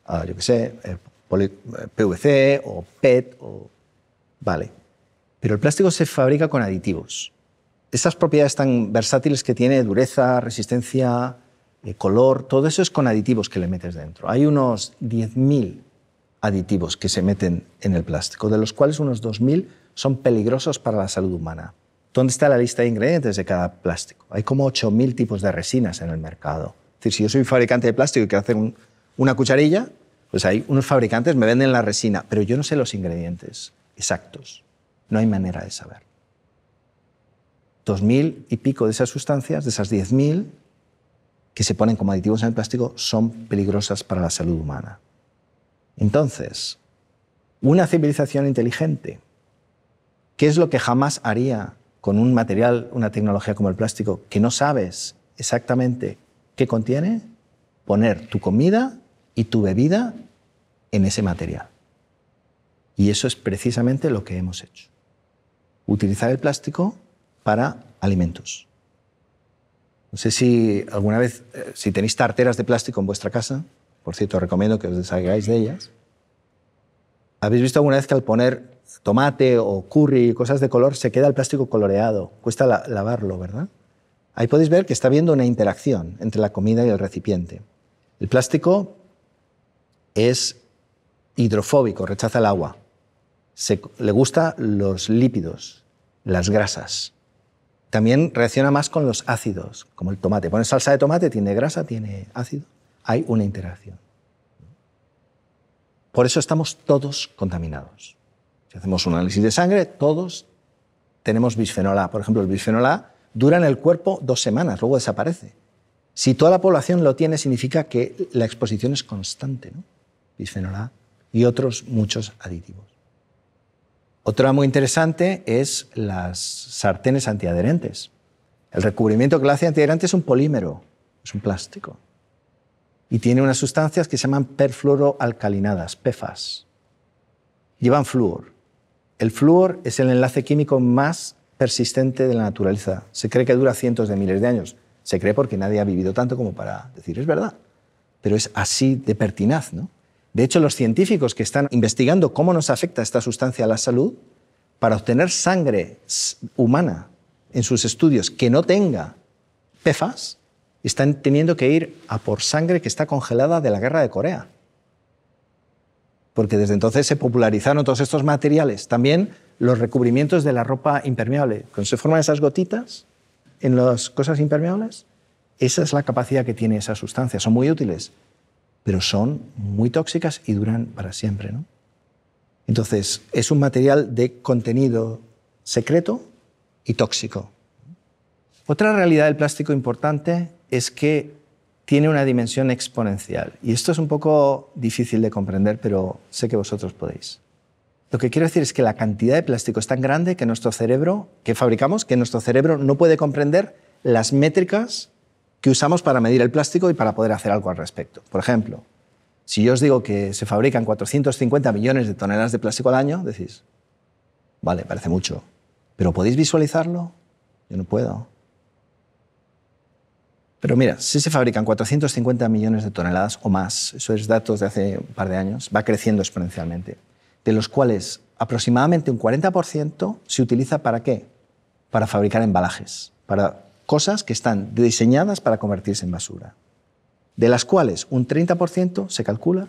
S1: ah, yo qué sé, eh, PVC eh, o PET, o... vale. Pero el plástico se fabrica con aditivos. Esas propiedades tan versátiles que tiene, dureza, resistencia, eh, color, todo eso es con aditivos que le metes dentro. Hay unos 10.000 aditivos que se meten en el plástico, de los cuales unos 2.000 son peligrosos para la salud humana. ¿Dónde está la lista de ingredientes de cada plástico? Hay como 8.000 tipos de resinas en el mercado. Es decir, si yo soy fabricante de plástico y quiero hacer una cucharilla, pues hay unos fabricantes me venden la resina, pero yo no sé los ingredientes exactos. No hay manera de saber. 2.000 y pico de esas sustancias, de esas 10.000 que se ponen como aditivos en el plástico, son peligrosas para la salud humana. Entonces, una civilización inteligente, ¿qué es lo que jamás haría con un material, una tecnología como el plástico, que no sabes exactamente qué contiene, poner tu comida y tu bebida en ese material. Y eso es precisamente lo que hemos hecho. Utilizar el plástico para alimentos. No sé si alguna vez, eh, si tenéis tarteras de plástico en vuestra casa, por cierto, recomiendo que os deshagáis de ellas. ¿Habéis visto alguna vez que al poner tomate o curry, cosas de color, se queda el plástico coloreado, cuesta lavarlo, ¿verdad? Ahí podéis ver que está habiendo una interacción entre la comida y el recipiente. El plástico es hidrofóbico, rechaza el agua. le gustan los lípidos, las grasas. También reacciona más con los ácidos, como el tomate. Pones salsa de tomate, tiene grasa, tiene ácido. Hay una interacción. Por eso estamos todos contaminados. Si hacemos un análisis de sangre, todos tenemos bisfenol A. Por ejemplo, el bisfenol A dura en el cuerpo dos semanas, luego desaparece. Si toda la población lo tiene, significa que la exposición es constante, ¿no? Bisfenol A y otros muchos aditivos. Otra muy interesante es las sartenes antiadherentes. El recubrimiento que la hace antiadherente es un polímero, es un plástico. Y tiene unas sustancias que se llaman perfluoroalcalinadas, PFAS. Llevan flúor. El flúor es el enlace químico más persistente de la naturaleza. Se cree que dura cientos de miles de años. Se cree porque nadie ha vivido tanto como para decir es verdad. Pero es así de pertinaz. ¿no? De hecho, los científicos que están investigando cómo nos afecta esta sustancia a la salud, para obtener sangre humana en sus estudios que no tenga PFAS, están teniendo que ir a por sangre que está congelada de la guerra de Corea porque desde entonces se popularizaron todos estos materiales. También los recubrimientos de la ropa impermeable. Cuando se forman esas gotitas en las cosas impermeables, esa es la capacidad que tiene esa sustancia. Son muy útiles, pero son muy tóxicas y duran para siempre. ¿no? Entonces, es un material de contenido secreto y tóxico. Otra realidad del plástico importante es que tiene una dimensión exponencial. Y esto es un poco difícil de comprender, pero sé que vosotros podéis. Lo que quiero decir es que la cantidad de plástico es tan grande que nuestro cerebro, que fabricamos, que nuestro cerebro no puede comprender las métricas que usamos para medir el plástico y para poder hacer algo al respecto. Por ejemplo, si yo os digo que se fabrican 450 millones de toneladas de plástico al año, decís, vale, parece mucho, pero ¿podéis visualizarlo? Yo no puedo. Pero mira, si se fabrican 450 millones de toneladas o más, eso es datos de hace un par de años, va creciendo exponencialmente, de los cuales aproximadamente un 40% se utiliza para qué? Para fabricar embalajes, para cosas que están diseñadas para convertirse en basura, de las cuales un 30% se calcula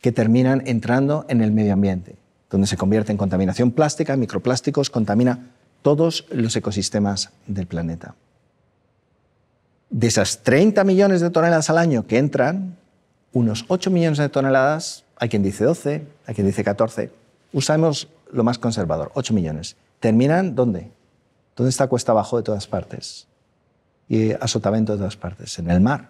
S1: que terminan entrando en el medio ambiente, donde se convierte en contaminación plástica, microplásticos, contamina todos los ecosistemas del planeta de esas 30 millones de toneladas al año que entran, unos 8 millones de toneladas, hay quien dice 12, hay quien dice 14, usamos lo más conservador, 8 millones. ¿Terminan dónde? ¿Dónde está cuesta abajo de todas partes? Y sotavento de todas partes, en el mar.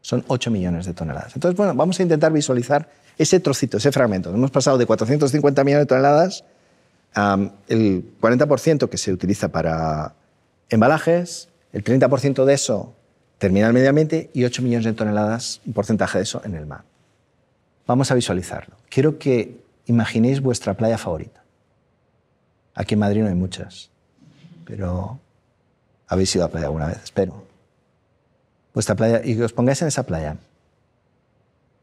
S1: Son 8 millones de toneladas. Entonces, bueno, vamos a intentar visualizar ese trocito, ese fragmento. Hemos pasado de 450 millones de toneladas, um, el 40% que se utiliza para embalajes, el 30% de eso termina en el medio ambiente y 8 millones de toneladas, un porcentaje de eso, en el mar. Vamos a visualizarlo. Quiero que imaginéis vuestra playa favorita. Aquí en Madrid no hay muchas, pero habéis ido a playa alguna vez, espero. Vuestra playa, y que os pongáis en esa playa.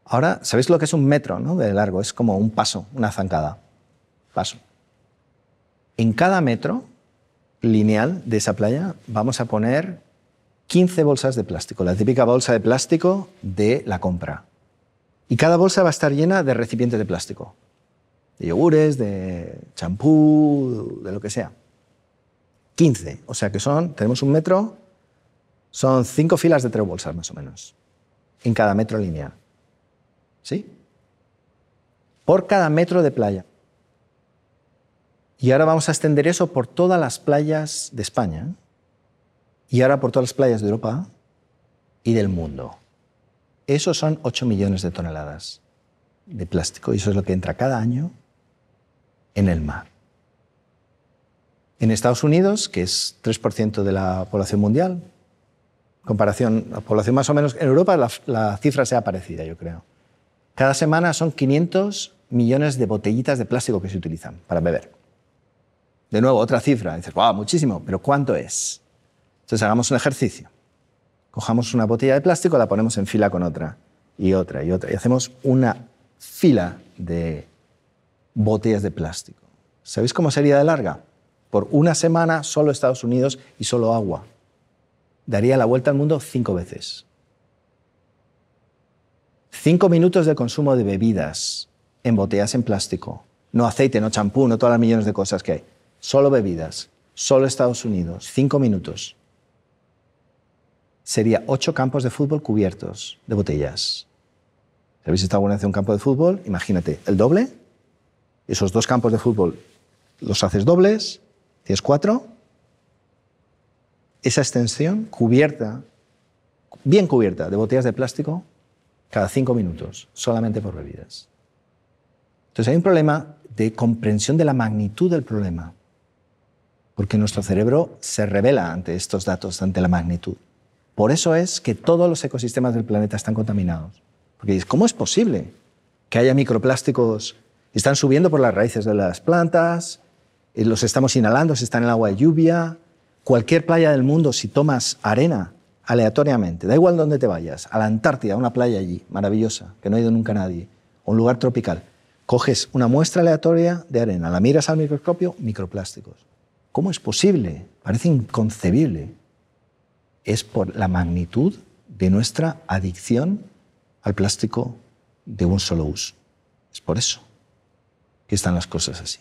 S1: Ahora, ¿sabéis lo que es un metro de largo? Es como un paso, una zancada. Paso. En cada metro lineal de esa playa vamos a poner 15 bolsas de plástico, la típica bolsa de plástico de la compra. Y cada bolsa va a estar llena de recipientes de plástico, de yogures, de champú, de lo que sea. 15, o sea que son, tenemos un metro, son cinco filas de tres bolsas más o menos, en cada metro lineal. ¿Sí? Por cada metro de playa. Y ahora vamos a extender eso por todas las playas de España y ahora por todas las playas de Europa y del mundo. Eso son 8 millones de toneladas de plástico y eso es lo que entra cada año en el mar. En Estados Unidos, que es 3% de la población mundial, comparación, la población más o menos, en Europa la, la cifra sea parecida, yo creo. Cada semana son 500 millones de botellitas de plástico que se utilizan para beber. De nuevo, otra cifra. dices, wow, muchísimo, pero ¿cuánto es? Entonces hagamos un ejercicio. Cojamos una botella de plástico, la ponemos en fila con otra, y otra, y otra. Y hacemos una fila de botellas de plástico. ¿Sabéis cómo sería de larga? Por una semana solo Estados Unidos y solo agua. Daría la vuelta al mundo cinco veces. Cinco minutos de consumo de bebidas en botellas en plástico. No aceite, no champú, no todas las millones de cosas que hay solo bebidas, solo Estados Unidos, cinco minutos. Sería ocho campos de fútbol cubiertos de botellas. Si habéis estado alguna un campo de fútbol, imagínate, el doble, esos dos campos de fútbol los haces dobles, tienes cuatro, esa extensión cubierta, bien cubierta de botellas de plástico cada cinco minutos, solamente por bebidas. Entonces hay un problema de comprensión de la magnitud del problema porque nuestro cerebro se revela ante estos datos, ante la magnitud. Por eso es que todos los ecosistemas del planeta están contaminados. Porque ¿cómo es posible que haya microplásticos? Están subiendo por las raíces de las plantas, eh, los estamos inhalando, si están en el agua de lluvia. Cualquier playa del mundo, si tomas arena aleatoriamente, da igual dónde te vayas, a la Antártida, una playa allí, maravillosa, que no ha ido nunca nadie, o un lugar tropical, coges una muestra aleatoria de arena, la miras al microscopio, microplásticos. ¿Cómo es posible? Parece inconcebible. Es por la magnitud de nuestra adicción al plástico de un solo uso. Es por eso que están las cosas así.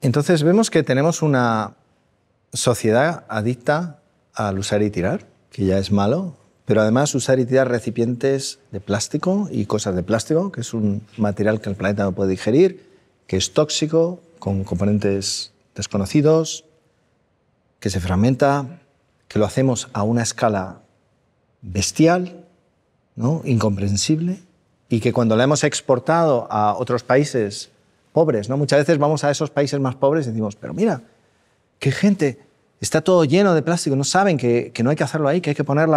S1: Entonces vemos que tenemos una sociedad adicta al usar y tirar, que ya es malo, pero además usar y tirar recipientes de plástico y cosas de plástico, que es un material que el planeta no puede digerir, que es tóxico, con componentes desconocidos, que se fragmenta, que lo hacemos a una escala bestial, ¿no? incomprensible, y que cuando la hemos exportado a otros países pobres, ¿no? muchas veces vamos a esos países más pobres y decimos, pero mira, qué gente, está todo lleno de plástico, no saben que, no hay que hacerlo ahí, que hay que poner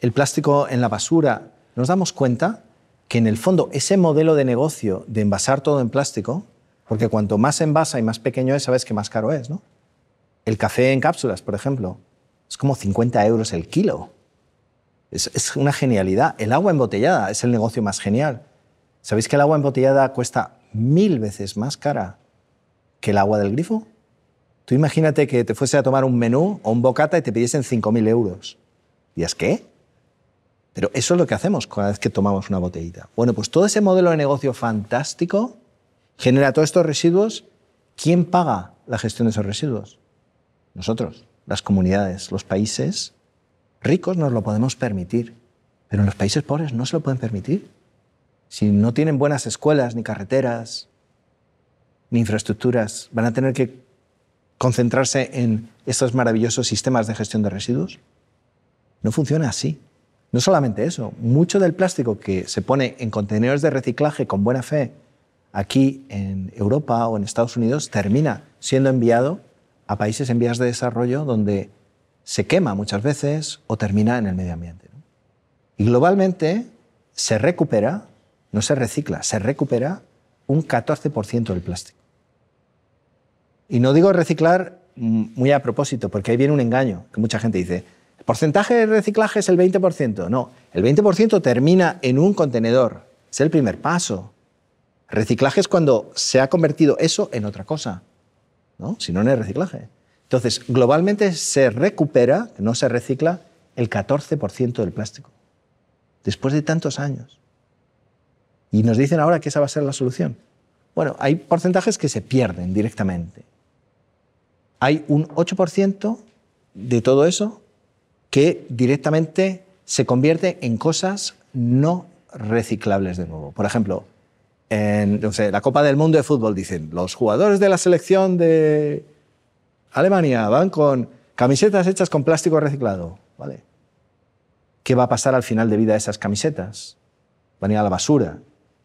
S1: el plástico en la basura. Nos damos cuenta que en el fondo ese modelo de negocio de envasar todo en plástico porque cuanto más envasa y más pequeño es, sabes que más caro es, ¿no? El café en cápsulas, por ejemplo, es como 50 euros el kilo. Es, una genialidad. El agua embotellada es el negocio más genial. ¿Sabéis que el agua embotellada cuesta mil veces más cara que el agua del grifo? Tú imagínate que te fuese a tomar un menú o un bocata y te pidiesen 5.000 euros. Y es qué? Pero eso es lo que hacemos cada vez que tomamos una botellita. Bueno, pues todo ese modelo de negocio fantástico genera todos estos residuos, ¿quién paga la gestión de esos residuos? Nosotros, las comunidades, los países ricos nos lo podemos permitir, pero en los países pobres no se lo pueden permitir. Si no tienen buenas escuelas, ni carreteras, ni infraestructuras, van a tener que concentrarse en estos maravillosos sistemas de gestión de residuos. No funciona así. No solamente eso, mucho del plástico que se pone en contenedores de reciclaje con buena fe aquí en Europa o en Estados Unidos termina siendo enviado a países en vías de desarrollo donde se quema muchas veces o termina en el medio ambiente. Y globalmente se recupera, no se recicla, se recupera un 14% del plástico. Y no digo reciclar mm, muy a propósito, porque ahí viene un engaño, que mucha gente dice, el porcentaje de reciclaje es el 20%. No, el 20% termina en un contenedor, es el primer paso. Reciclaje es cuando se ha convertido eso en otra cosa, ¿no? Si no, en reciclaje. Entonces, globalmente se recupera, no se recicla, el 14% del plástico, después de tantos años. Y nos dicen ahora que esa va a ser la solución. Bueno, hay porcentajes que se pierden directamente. Hay un 8% de todo eso que directamente se convierte en cosas no reciclables de nuevo. Por ejemplo, en la Copa del Mundo de Fútbol, dicen, los jugadores de la selección de Alemania van con camisetas hechas con plástico reciclado. ¿vale? ¿Qué va a pasar al final de vida de esas camisetas? Van a ir a la basura.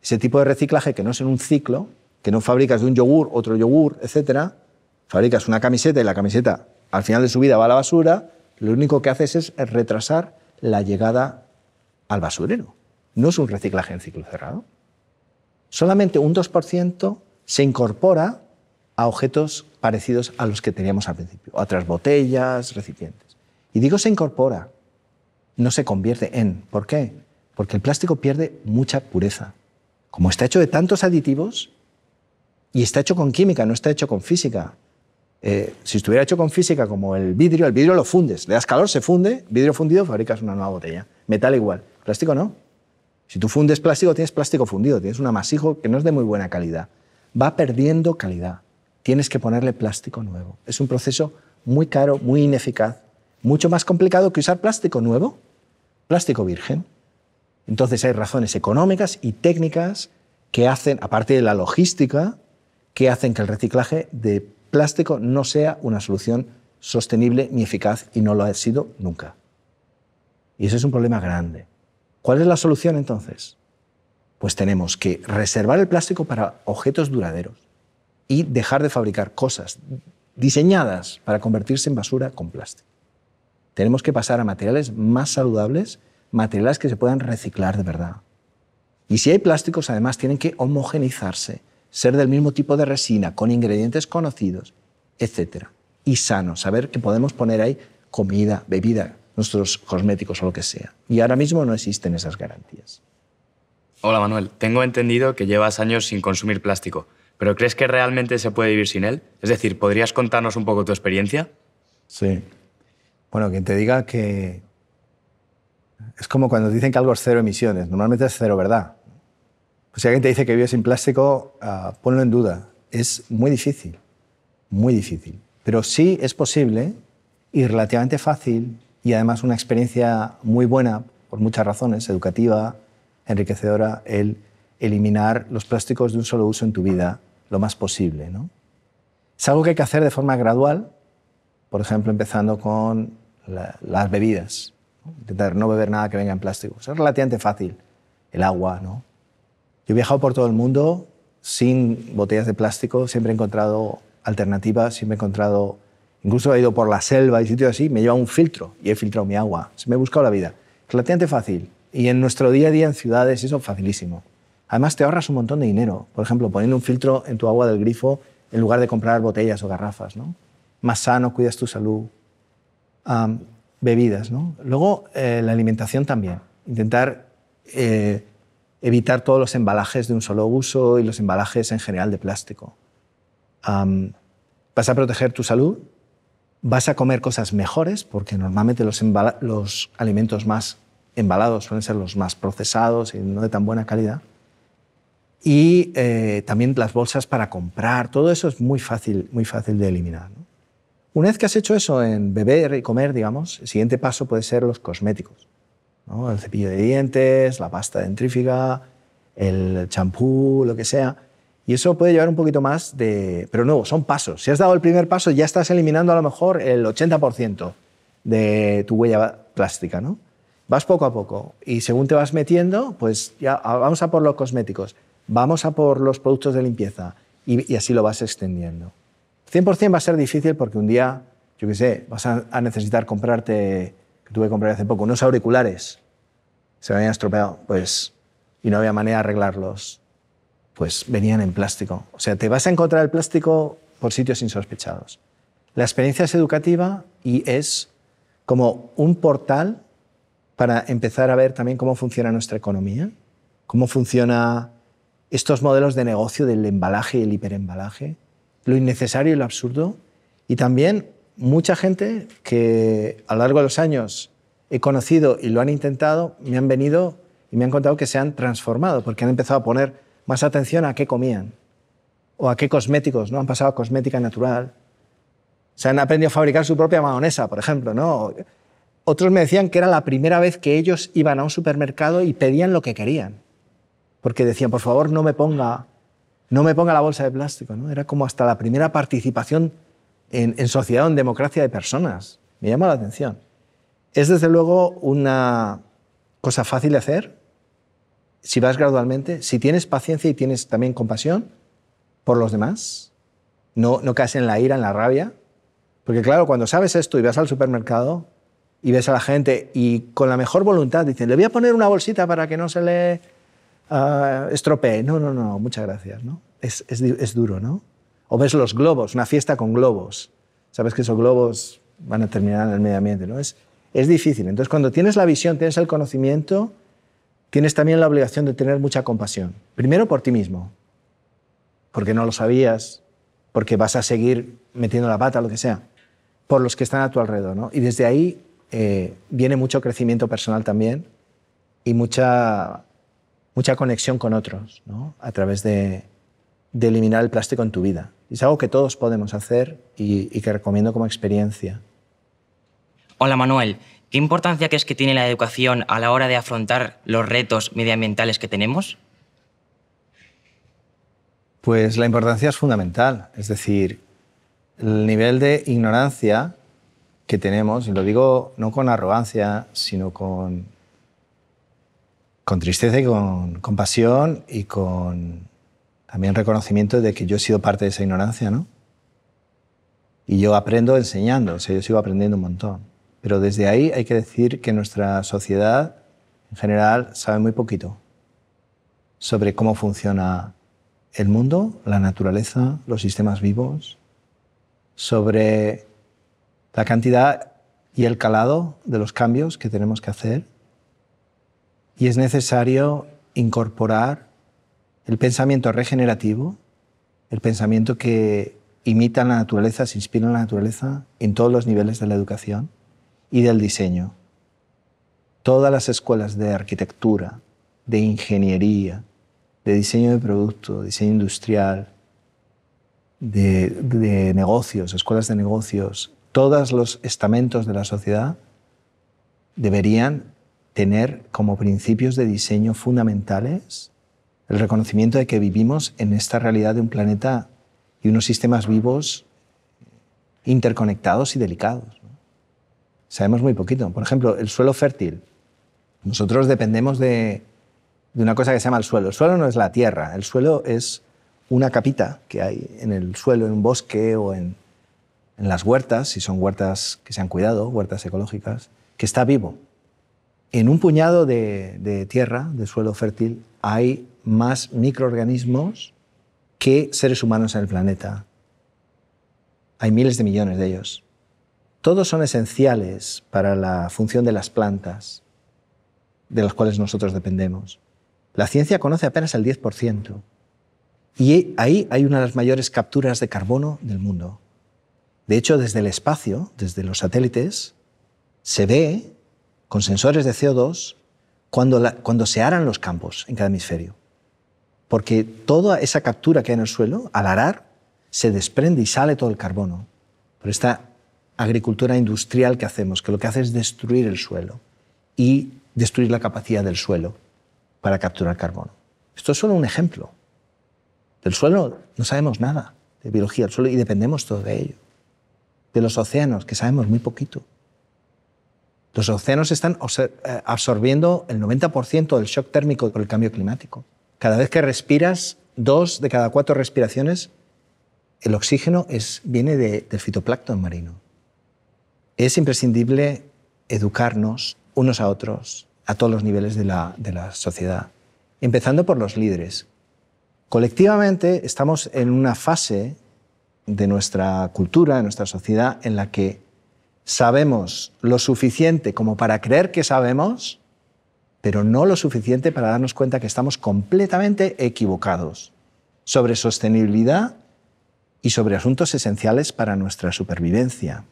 S1: Ese tipo de reciclaje que no es en un ciclo, que no fabricas de un yogur otro yogur, etc., fabricas una camiseta y la camiseta al final de su vida va a la basura, lo único que haces es retrasar la llegada al basurero. No es un reciclaje en ciclo cerrado solamente un 2% se incorpora a objetos parecidos a los que teníamos al principio, otras botellas, recipientes. Y digo se incorpora, no se convierte en. ¿Por qué? Porque el plástico pierde mucha pureza. Como está hecho de tantos aditivos y está hecho con química, no está hecho con física. Eh, si estuviera hecho con física como el vidrio, el vidrio lo fundes, le das calor, se funde, vidrio fundido, fabricas una nueva botella. Metal igual, plástico no. Si tú fundes plástico, tienes plástico fundido, tienes un amasijo que no es de muy buena calidad. Va perdiendo calidad. Tienes que ponerle plástico nuevo. Es un proceso muy caro, muy ineficaz, mucho más complicado que usar plástico nuevo, plástico virgen. Entonces hay razones económicas y técnicas que hacen, aparte de la logística, que hacen que el reciclaje de plástico no sea una solución sostenible ni eficaz y no lo ha sido nunca. Y eso es un problema grande. ¿Cuál es la solución entonces? Pues tenemos que reservar el plástico para objetos duraderos y dejar de fabricar cosas diseñadas para convertirse en basura con plástico. Tenemos que pasar a materiales más saludables, materiales que se puedan reciclar de verdad. Y si hay plásticos, además, tienen que homogenizarse, ser del mismo tipo de resina, con ingredientes conocidos, etc. Y sano, saber que podemos poner ahí comida, bebida, nuestros cosméticos o lo que sea. Y ahora mismo no existen esas garantías. Hola Manuel, tengo entendido que llevas años sin consumir plástico, pero ¿crees que realmente se puede vivir sin él? Es decir, ¿podrías contarnos un poco tu experiencia? Sí. Bueno, quien te diga que es como cuando dicen que algo es cero emisiones, normalmente es cero verdad. Pues si alguien te dice que vive sin plástico, ah, ponlo en duda. Es muy difícil, muy difícil. Pero sí es posible y relativamente fácil y además una experiencia muy buena, por muchas razones, educativa, enriquecedora, el eliminar los plásticos de un solo uso en tu vida lo más posible. ¿no? Es algo que hay que hacer de forma gradual, por ejemplo, empezando con las bebidas. Intentar no beber nada que venga en plástico. es relativamente fácil. El agua, ¿no? Yo he viajado por todo el mundo sin botellas de plástico, siempre he encontrado alternativas, siempre he encontrado Incluso he ido por la selva y sitios así, me lleva un filtro y he filtrado mi agua. Me he buscado la vida. Relativamente fácil. Y en nuestro día a día en ciudades eso es facilísimo. Además te ahorras un montón de dinero. Por ejemplo, poniendo un filtro en tu agua del grifo en lugar de comprar botellas o garrafas. ¿no? Más sano, cuidas tu salud. bebidas. ¿no? Luego eh, la alimentación también. Intentar eh, evitar todos los embalajes de un solo uso y los embalajes en general de plástico. vas a proteger tu salud vas a comer cosas mejores, porque normalmente los, alimentos más embalados suelen ser los más procesados y no de tan buena calidad. Y eh, también las bolsas para comprar, todo eso es muy fácil, muy fácil de eliminar. Una vez que has hecho eso en beber y comer, digamos, el siguiente paso puede ser los cosméticos. El cepillo de dientes, la pasta dentrífica, el champú, lo que sea y eso puede llevar un poquito más de... Pero nuevo, son pasos. Si has dado el primer paso, ya estás eliminando a lo mejor el 80% de tu huella plástica, ¿no? Vas poco a poco y según te vas metiendo, pues ya ah, vamos a por los cosméticos, vamos a por los productos de limpieza y, así lo vas extendiendo. 100% va a ser difícil porque un día, yo qué sé, vas a, necesitar comprarte, que tuve que comprar hace poco, unos auriculares. Se me habían estropeado, pues, y no había manera de arreglarlos pues venían en plástico. O sea, te vas a encontrar el plástico por sitios insospechados. La experiencia es educativa y es como un portal para empezar a ver también cómo funciona nuestra economía, cómo funciona estos modelos de negocio del embalaje y el hiperembalaje, lo innecesario y lo absurdo, y también mucha gente que a lo largo de los años he conocido y lo han intentado, me han venido y me han contado que se han transformado, porque han empezado a poner más atención a qué comían o a qué cosméticos, ¿no? Han pasado a cosmética natural. Se han aprendido a fabricar su propia mayonesa, por ejemplo, ¿no? Otros me decían que era la primera vez que ellos iban a un supermercado y pedían lo que querían. Porque decían, por favor, no me ponga, no me ponga la bolsa de plástico, ¿no? Era como hasta la primera participación en, sociedad o en democracia de personas. Me llama la atención. Es desde luego una cosa fácil de hacer, si vas gradualmente, si tienes paciencia y tienes también compasión por los demás, no, no caes en la ira, en la rabia, porque claro, cuando sabes esto y vas al supermercado y ves a la gente y con la mejor voluntad dicen, le voy a poner una bolsita para que no se le ah, estropee. No, no, no, muchas gracias. ¿no? Es, es duro, ¿no? O ves los globos, una fiesta con globos. Sabes que esos globos van a terminar en el medio ambiente, ¿no? Es, es difícil. Entonces, cuando tienes la visión, tienes el conocimiento, tienes también la obligación de tener mucha compasión. Primero por ti mismo, porque no lo sabías, porque vas a seguir metiendo la pata, lo que sea, por los que están a tu alrededor. ¿no? Y desde ahí eh, viene mucho crecimiento personal también y mucha, mucha conexión con otros ¿no? a través de, de, eliminar el plástico en tu vida. Es algo que todos podemos hacer y que recomiendo como experiencia. Hola Manuel, ¿Qué importancia crees que tiene la educación a la hora de afrontar los retos medioambientales que tenemos? Pues la importancia es fundamental. Es decir, el nivel de ignorancia que tenemos, y lo digo no con arrogancia, sino con, con tristeza y con compasión y con también reconocimiento de que yo he sido parte de esa ignorancia, Y yo aprendo enseñando, o sea, yo sigo aprendiendo un montón. Pero desde ahí hay que decir que nuestra sociedad en general sabe muy poquito sobre cómo funciona el mundo, la naturaleza, los sistemas vivos, sobre la cantidad y el calado de los cambios que tenemos que hacer. Y es necesario incorporar el pensamiento regenerativo, el pensamiento que imita la naturaleza, se inspira en la naturaleza en todos los niveles de la educación y del diseño. Todas las escuelas de arquitectura, de ingeniería, de diseño de producto, diseño industrial, de, de negocios, escuelas de negocios, todos los estamentos de la sociedad deberían tener como principios de diseño fundamentales el reconocimiento de que vivimos en esta realidad de un planeta y unos sistemas vivos interconectados y delicados sabemos muy poquito. Por ejemplo, el suelo fértil. Nosotros dependemos de, una cosa que se llama el suelo. El suelo no es la tierra, el suelo es una capita que hay en el suelo, en un bosque o en, las huertas, si son huertas que se han cuidado, huertas ecológicas, que está vivo. En un puñado de tierra, de suelo fértil, hay más microorganismos que seres humanos en el planeta. Hay miles de millones de ellos todos son esenciales para la función de las plantas de las cuales nosotros dependemos. La ciencia conoce apenas el 10%. Y ahí hay una de las mayores capturas de carbono del mundo. De hecho, desde el espacio, desde los satélites, se ve con sensores de CO2 cuando, cuando se aran los campos en cada hemisferio. Porque toda esa captura que hay en el suelo, al arar, se desprende y sale todo el carbono. Pero está agricultura industrial que hacemos, que lo que hace es destruir el suelo y destruir la capacidad del suelo para capturar carbono. Esto es solo un ejemplo. Del suelo no sabemos nada, de biología del suelo, y dependemos todo de ello. De los océanos, que sabemos muy poquito. Los océanos están eh, absorbiendo el 90% del shock térmico por el cambio climático. Cada vez que respiras, dos de cada cuatro respiraciones, el oxígeno viene del fitoplancton marino es imprescindible educarnos unos a otros a todos los niveles de la, sociedad, empezando por los líderes. Colectivamente estamos en una fase de nuestra cultura, de nuestra sociedad, en la que sabemos lo suficiente como para creer que sabemos, pero no lo suficiente para darnos cuenta que estamos completamente equivocados sobre sostenibilidad y sobre asuntos esenciales para nuestra supervivencia.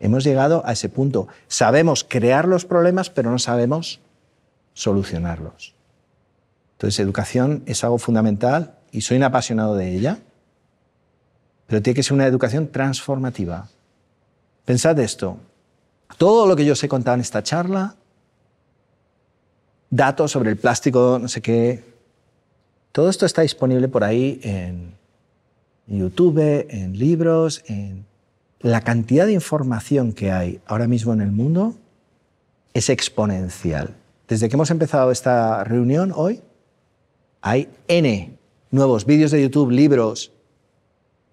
S1: Hemos llegado a ese punto. Sabemos crear los problemas, pero no sabemos solucionarlos. Entonces, educación es algo fundamental y soy un apasionado de ella, pero tiene que ser una educación transformativa. Pensad esto. Todo lo que yo os he contado en esta charla, datos sobre el plástico, no sé qué, todo esto está disponible por ahí en YouTube, en libros, en la cantidad de información que hay ahora mismo en el mundo es exponencial. Desde que hemos empezado esta reunión hoy, hay N nuevos vídeos de YouTube, libros.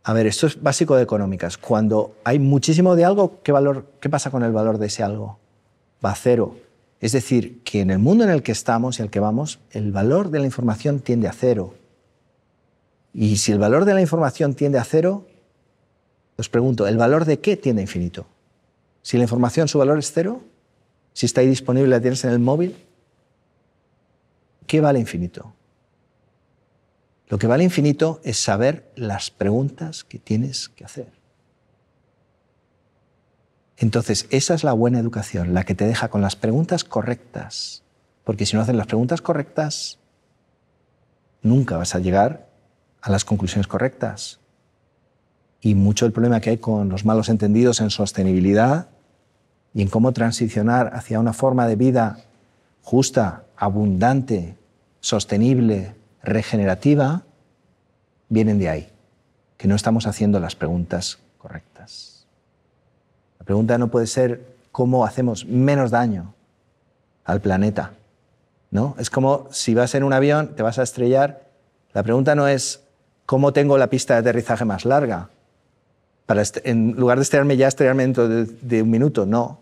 S1: A ver, esto es básico de económicas. Cuando hay muchísimo de algo, ¿qué, valor, ¿qué pasa con el valor de ese algo? Va a cero. Es decir, que en el mundo en el que estamos y al que vamos, el valor de la información tiende a cero. Y si el valor de la información tiende a cero, os pregunto, ¿el valor de qué tiene infinito? Si la información, su valor es cero, si está ahí disponible, la tienes en el móvil, ¿qué vale infinito? Lo que vale infinito es saber las preguntas que tienes que hacer. Entonces, esa es la buena educación, la que te deja con las preguntas correctas. Porque si no haces las preguntas correctas, nunca vas a llegar a las conclusiones correctas y mucho el problema que hay con los malos entendidos en sostenibilidad y en cómo transicionar hacia una forma de vida justa, abundante, sostenible, regenerativa, vienen de ahí, que no estamos haciendo las preguntas correctas. La pregunta no puede ser cómo hacemos menos daño al planeta. ¿no? Es como si vas en un avión, te vas a estrellar, la pregunta no es cómo tengo la pista de aterrizaje más larga, en lugar de estrellarme ya, estrellarme dentro de, un minuto. No.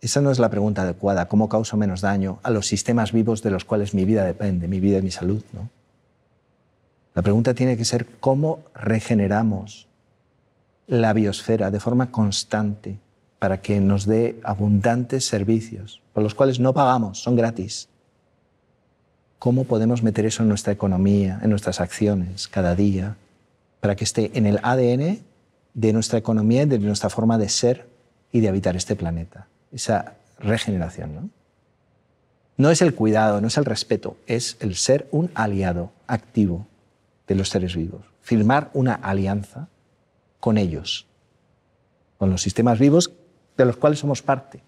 S1: Esa no es la pregunta adecuada. ¿Cómo causo menos daño a los sistemas vivos de los cuales mi vida depende, mi vida y mi salud? La pregunta tiene que ser cómo regeneramos la biosfera de forma constante para que nos dé abundantes servicios, por los cuales no pagamos, son gratis. ¿Cómo podemos meter eso en nuestra economía, en nuestras acciones, cada día, para que esté en el ADN de nuestra economía de nuestra forma de ser y de habitar este planeta. Esa regeneración. ¿no? es el cuidado, no es el respeto, es el ser un aliado activo de los seres vivos. Firmar una alianza con ellos, con los sistemas vivos de los cuales somos parte.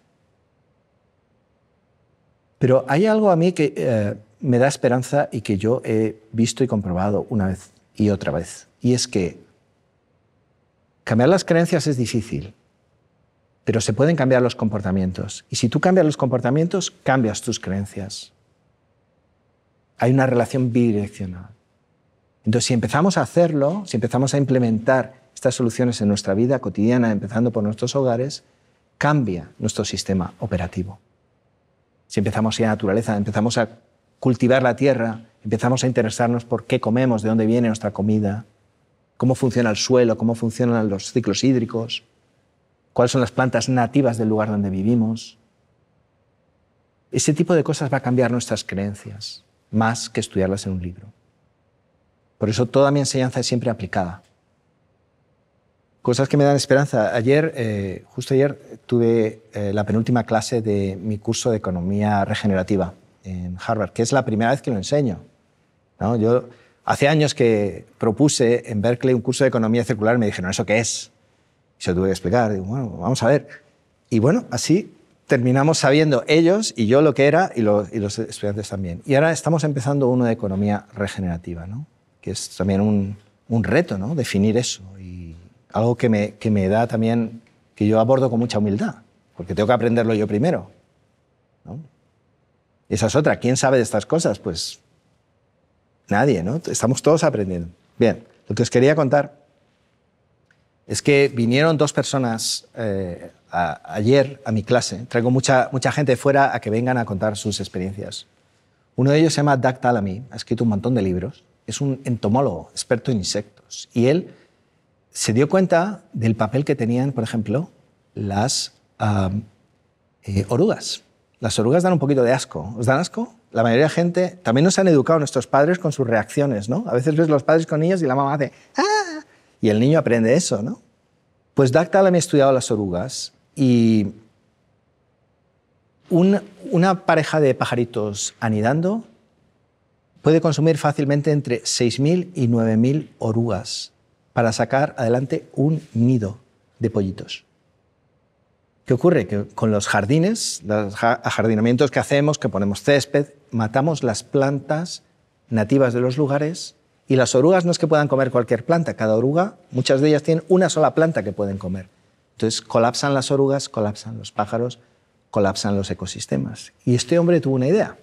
S1: Pero hay algo a mí que eh, me da esperanza y que yo he visto y comprobado una vez y otra vez. Y es que cambiar las creencias es difícil, pero se pueden cambiar los comportamientos. Y si tú cambias los comportamientos, cambias tus creencias. Hay una relación bidireccional. Entonces, si empezamos a hacerlo, si empezamos a implementar estas soluciones en nuestra vida cotidiana, empezando por nuestros hogares, cambia nuestro sistema operativo. Si empezamos a ir a la naturaleza, empezamos a cultivar la tierra, empezamos a interesarnos por qué comemos, de dónde viene nuestra comida, cómo funciona el suelo, cómo funcionan los ciclos hídricos, cuáles son las plantas nativas del lugar donde vivimos. Ese tipo de cosas va a cambiar nuestras creencias, más que estudiarlas en un libro. Por eso toda mi enseñanza es siempre aplicada. Cosas que me dan esperanza. Ayer, eh, justo ayer, tuve eh, la penúltima clase de mi curso de economía regenerativa en Harvard, que es la primera vez que lo enseño. Yo Hace años que propuse en Berkeley un curso de economía circular me dijeron, ¿eso qué es? Y se lo tuve que explicar. y bueno, vamos a ver. Y bueno, así terminamos sabiendo ellos y yo lo que era y los, estudiantes también. Y ahora estamos empezando uno de economía regenerativa, ¿no? que es también un, reto, ¿no? definir eso. Y algo que me, da también, que yo abordo con mucha humildad, porque tengo que aprenderlo yo primero. ¿no? esa es otra. ¿Quién sabe de estas cosas? Pues Nadie, ¿no? Estamos todos aprendiendo. Bien, lo que os quería contar es que vinieron dos personas eh, ayer a mi clase. Traigo mucha, mucha gente fuera a que vengan a contar sus experiencias. Uno de ellos se llama Doug ha escrito un montón de libros. Es un entomólogo, experto en insectos. Y él se dio cuenta del papel que tenían, por ejemplo, las eh, orugas las orugas dan un poquito de asco. ¿Os dan asco? La mayoría de la gente, también nos han educado nuestros padres con sus reacciones, ¿no? A veces ves los padres con niños y la mamá hace ¡ah! Y el niño aprende eso, ¿no? Pues Dactal me ha estudiado las orugas y una pareja de pajaritos anidando puede consumir fácilmente entre 6.000 y 9.000 orugas para sacar adelante un nido de pollitos. ¿Qué ocurre? Que con los jardines, los ajardinamientos que hacemos, que ponemos césped, matamos las plantas nativas de los lugares y las orugas no es que puedan comer cualquier planta, cada oruga, muchas de ellas tienen una sola planta que pueden comer. Entonces colapsan las orugas, colapsan los pájaros, colapsan los ecosistemas. Y este hombre tuvo una idea.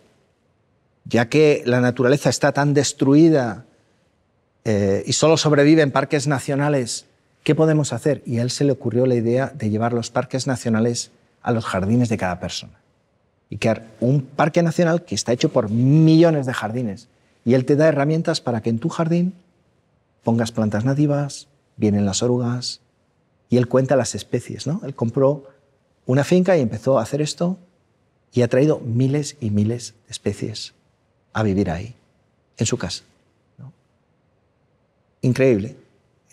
S1: Ya que la naturaleza está tan destruida eh, y solo sobreviven parques nacionales ¿Qué podemos hacer? Y a él se le ocurrió la idea de llevar los parques nacionales a los jardines de cada persona. Y crear un parque nacional que está hecho por millones de jardines. Y él te da herramientas para que en tu jardín pongas plantas nativas, vienen las orugas. Y él cuenta las especies, ¿no? Él compró una finca y empezó a hacer esto y ha traído miles y miles de especies a vivir ahí, en su casa. Increíble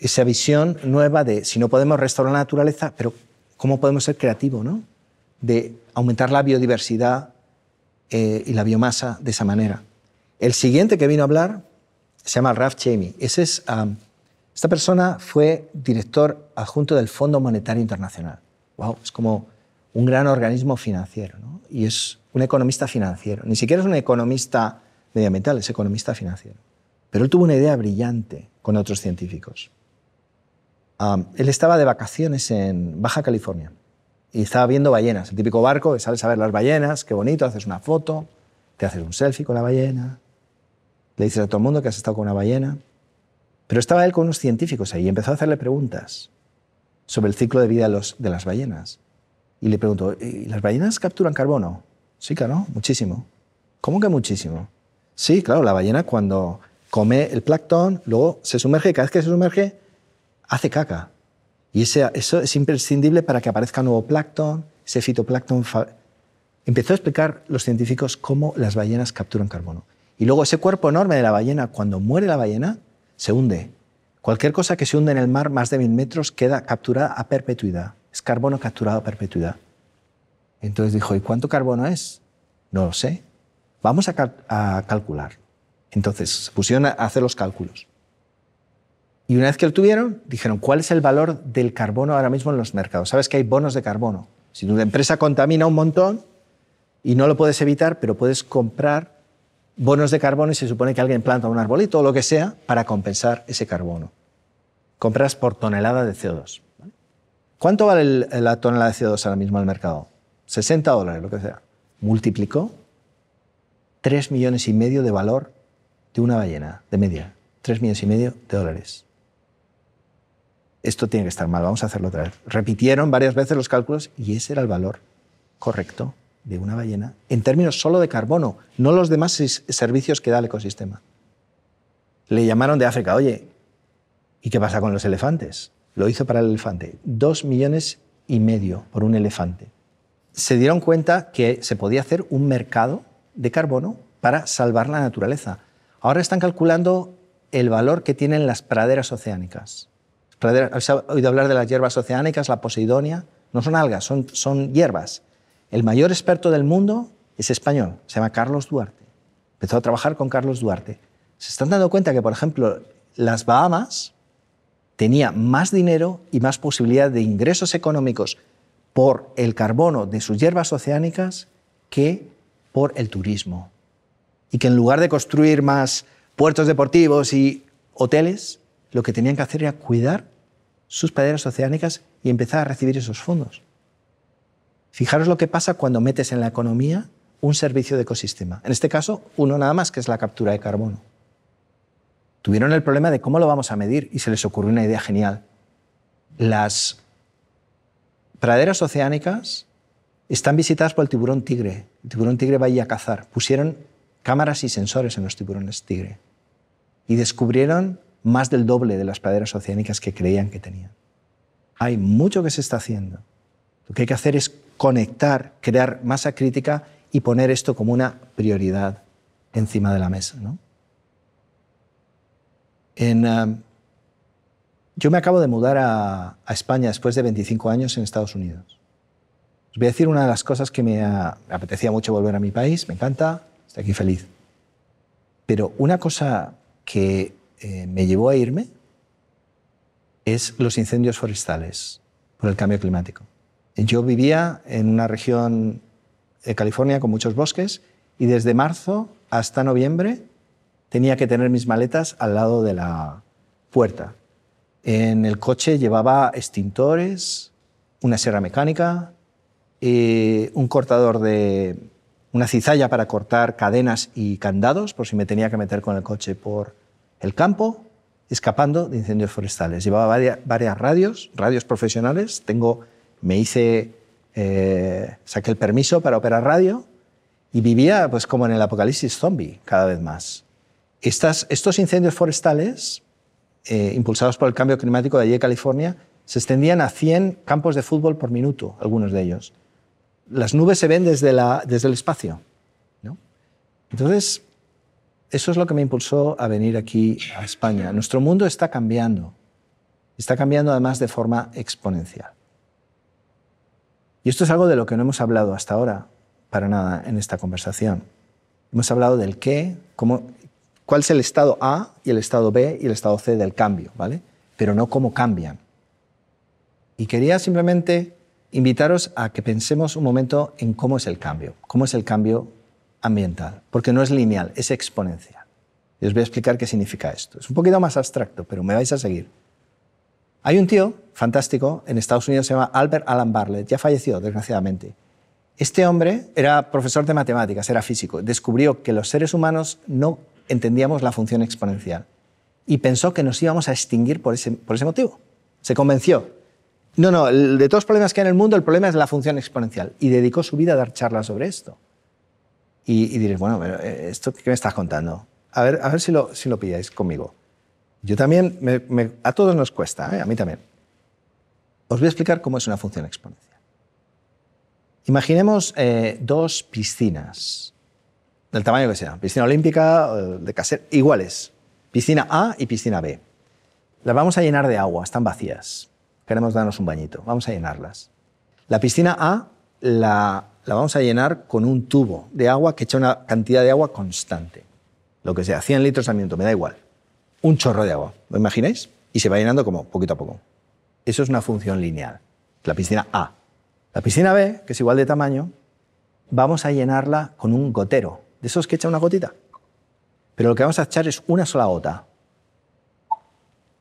S1: esa visión nueva de si no podemos restaurar la naturaleza, pero ¿cómo podemos ser creativos? ¿no? De aumentar la biodiversidad eh, y la biomasa de esa manera. El siguiente que vino a hablar se llama Ralph Jamie es, um, esta persona fue director adjunto del Fondo Monetario Internacional. Wow, es como un gran organismo financiero y es un economista financiero. Ni siquiera es un economista medioambiental, es economista financiero. Pero él tuvo una idea brillante con otros científicos él estaba de vacaciones en Baja California y estaba viendo ballenas, el típico barco, que sales a ver las ballenas, qué bonito, haces una foto, te haces un selfie con la ballena, le dices a todo el mundo que has estado con una ballena. Pero estaba él con unos científicos ahí y empezó a hacerle preguntas sobre el ciclo de vida de, las ballenas. Y le preguntó, las ballenas capturan carbono? Sí, claro, muchísimo. ¿Cómo que muchísimo? Sí, claro, la ballena cuando come el plancton, luego se sumerge, cada vez que se sumerge, hace caca. Y eso es imprescindible para que aparezca nuevo plancton, ese fitoplancton. Empezó a explicar los científicos cómo las ballenas capturan carbono. Y luego ese cuerpo enorme de la ballena, cuando muere la ballena, se hunde. Cualquier cosa que se hunde en el mar más de mil metros queda capturada a perpetuidad. Es carbono capturado a perpetuidad. Entonces dijo, ¿y cuánto carbono es? No lo sé. Vamos a, a calcular. Entonces se pusieron a hacer los cálculos. Y una vez que lo tuvieron, dijeron, ¿cuál es el valor del carbono ahora mismo en los mercados? Sabes que hay bonos de carbono. Si tu empresa contamina un montón y no lo puedes evitar, pero puedes comprar bonos de carbono y se supone que alguien planta un arbolito o lo que sea para compensar ese carbono. Compras por tonelada de CO2. ¿Cuánto vale la tonelada de CO2 ahora mismo en el mercado? 60 dólares, lo que sea. Multiplicó 3 millones y medio de valor de una ballena, de media. 3 millones y medio de dólares esto tiene que estar mal, vamos a hacerlo otra vez. Repitieron varias veces los cálculos y ese era el valor correcto de una ballena en términos solo de carbono, no los demás servicios que da el ecosistema. Le llamaron de África, oye, ¿y qué pasa con los elefantes? Lo hizo para el elefante, dos millones y medio por un elefante. Se dieron cuenta que se podía hacer un mercado de carbono para salvar la naturaleza. Ahora están calculando el valor que tienen las praderas oceánicas ¿Habéis oído hablar de las hierbas oceánicas, la posidonia? No son algas, son, son hierbas. El mayor experto del mundo es español, se llama Carlos Duarte. Empezó a trabajar con Carlos Duarte. Se están dando cuenta que, por ejemplo, las Bahamas tenía más dinero y más posibilidad de ingresos económicos por el carbono de sus hierbas oceánicas que por el turismo. Y que en lugar de construir más puertos deportivos y hoteles, lo que tenían que hacer era cuidar sus praderas oceánicas y empezar a recibir esos fondos. Fijaros lo que pasa cuando metes en la economía un servicio de ecosistema. En este caso, uno nada más, que es la captura de carbono. Tuvieron el problema de cómo lo vamos a medir y se les ocurrió una idea genial. Las praderas oceánicas están visitadas por el tiburón tigre. El tiburón tigre va allí a cazar. Pusieron cámaras y sensores en los tiburones tigre y descubrieron más del doble de las praderas oceánicas que creían que tenían. Hay mucho que se está haciendo. Lo que hay que hacer es conectar, crear masa crítica y poner esto como una prioridad encima de la mesa. ¿no? Um, yo me acabo de mudar a, España después de 25 años en Estados Unidos. Os voy a decir una de las cosas que me apetecía mucho volver a mi país, me encanta, estoy aquí feliz. Pero una cosa que eh, me llevó a irme es los incendios forestales por el cambio climático. Yo vivía en una región de California con muchos bosques y desde marzo hasta noviembre tenía que tener mis maletas al lado de la puerta. En el coche llevaba extintores, una sierra mecánica, eh, un cortador de una cizalla para cortar cadenas y candados por si me tenía que meter con el coche por el campo escapando de incendios forestales. Llevaba varias, radios, radios profesionales. Tengo, me hice, eh, saqué el permiso para operar radio y vivía pues como en el apocalipsis zombie cada vez más. estos incendios forestales, eh, impulsados por el cambio climático de allí de California, se extendían a 100 campos de fútbol por minuto, algunos de ellos. Las nubes se ven desde, la, desde el espacio. ¿no? Entonces, eso es lo que me impulsó a venir aquí a España. Nuestro mundo está cambiando. Está cambiando además de forma exponencial. Y esto es algo de lo que no hemos hablado hasta ahora, para nada, en esta conversación. Hemos hablado del qué, cómo, cuál es el estado A y el estado B y el estado C del cambio, ¿vale? Pero no cómo cambian. Y quería simplemente invitaros a que pensemos un momento en cómo es el cambio, cómo es el cambio ambiental, porque no es lineal, es exponencial. Y os voy a explicar qué significa esto. Es un poquito más abstracto, pero me vais a seguir. Hay un tío fantástico en Estados Unidos, se llama Albert Alan Barlett, ya falleció, desgraciadamente. Este hombre era profesor de matemáticas, era físico, descubrió que los seres humanos no entendíamos la función exponencial y pensó que nos íbamos a extinguir por ese, por ese motivo. Se convenció. No, no, de todos los problemas que hay en el mundo, el problema es la función exponencial. Y dedicó su vida a dar charlas sobre esto. Y, diréis, bueno, eh, ¿esto qué me estás contando? A ver, a ver si, lo, si lo pilláis conmigo. Yo también, a todos nos cuesta, ¿eh? a mí también. Os voy a explicar cómo es una función exponencial. Imaginemos eh, dos piscinas, del tamaño que sea, piscina olímpica, de caser iguales, piscina A y piscina B. Las vamos a llenar de agua, están vacías. Queremos darnos un bañito, vamos a llenarlas. La piscina A la la vamos a llenar con un tubo de agua que echa una cantidad de agua constante. Lo que sea, 100 litros al minuto, me da igual. Un chorro de agua, ¿lo imagináis? Y se va llenando como poquito a poco. Eso es una función lineal, la piscina A. La piscina B, que es igual de tamaño, vamos a llenarla con un gotero, de esos que echa una gotita. Pero lo que vamos a echar es una sola gota.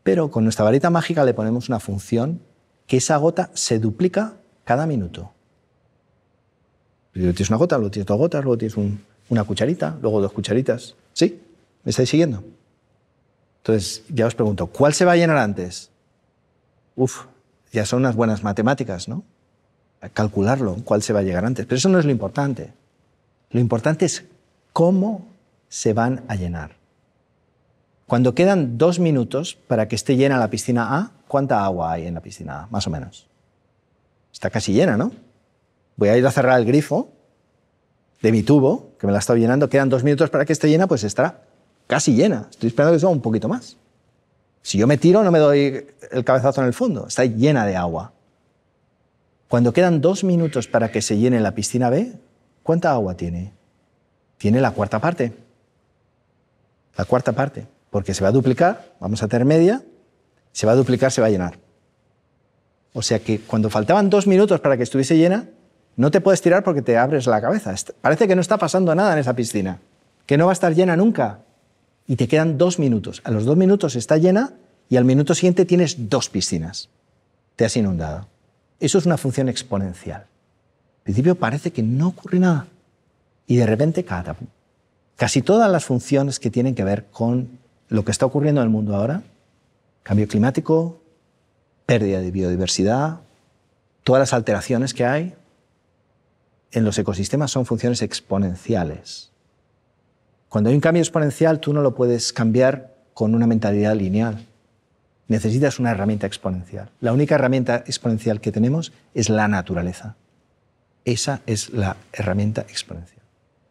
S1: Pero con nuestra varita mágica le ponemos una función que esa gota se duplica cada minuto. Primero tienes una gota, luego tienes dos gotas, luego tienes una cucharita, luego dos cucharitas. ¿Sí? ¿Me estáis siguiendo? Entonces, ya os pregunto, ¿cuál se va a llenar antes? Uf, ya son unas buenas matemáticas, ¿no? Calcularlo, cuál se va a llegar antes. Pero eso no es lo importante. Lo importante es cómo se van a llenar. Cuando quedan dos minutos para que esté llena la piscina A, ¿cuánta agua hay en la piscina A, más o menos? Está casi llena, ¿no? voy a ir a cerrar el grifo de mi tubo, que me la está llenando, quedan dos minutos para que esté llena, pues estará casi llena. Estoy esperando que suba un poquito más. Si yo me tiro, no me doy el cabezazo en el fondo, está llena de agua. Cuando quedan dos minutos para que se llene la piscina B, ¿cuánta agua tiene? Tiene la cuarta parte. La cuarta parte, porque se va a duplicar, vamos a tener media, se va a duplicar, se va a llenar. O sea que cuando faltaban dos minutos para que estuviese llena, no te puedes tirar porque te abres la cabeza. Parece que no está pasando nada en esa piscina, que no va a estar llena nunca. Y te quedan dos minutos. A los dos minutos está llena y al minuto siguiente tienes dos piscinas. Te has inundado. Eso es una función exponencial. Al principio parece que no ocurre nada. Y de repente, cada, casi todas las funciones que tienen que ver con lo que está ocurriendo en el mundo ahora, cambio climático, pérdida de biodiversidad, todas las alteraciones que hay, en los ecosistemas son funciones exponenciales. Cuando hay un cambio exponencial, tú no lo puedes cambiar con una mentalidad lineal. Necesitas una herramienta exponencial. La única herramienta exponencial que tenemos es la naturaleza. Esa es la herramienta exponencial.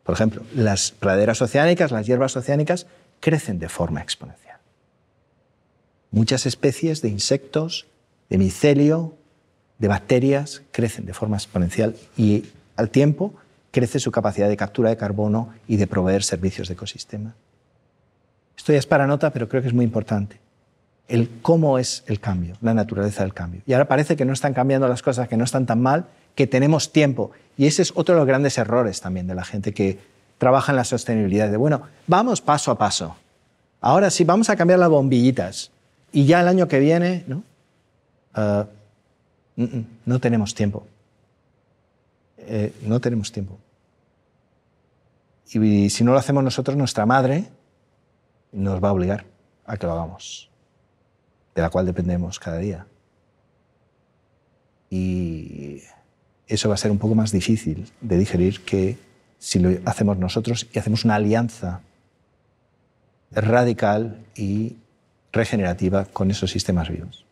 S1: Por ejemplo, las praderas oceánicas, las hierbas oceánicas, crecen de forma exponencial. Muchas especies de insectos, de micelio, de bacterias, crecen de forma exponencial y al tiempo, crece su capacidad de captura de carbono y de proveer servicios de ecosistema. Esto ya es para nota, pero creo que es muy importante. El cómo es el cambio, la naturaleza del cambio. Y ahora parece que no están cambiando las cosas, que no están tan mal, que tenemos tiempo. Y ese es otro de los grandes errores también de la gente que trabaja en la sostenibilidad. De bueno, vamos paso a paso. Ahora sí, vamos a cambiar las bombillitas. Y ya el año que viene, ¿no? Ah, mm, mm, no tenemos tiempo. Eh, no tenemos tiempo. Y si no lo hacemos nosotros, nuestra madre nos va a obligar a que lo hagamos, de la cual dependemos cada día. Y eso va a ser un poco más difícil de digerir que si lo hacemos nosotros y hacemos una alianza radical y regenerativa con esos sistemas vivos.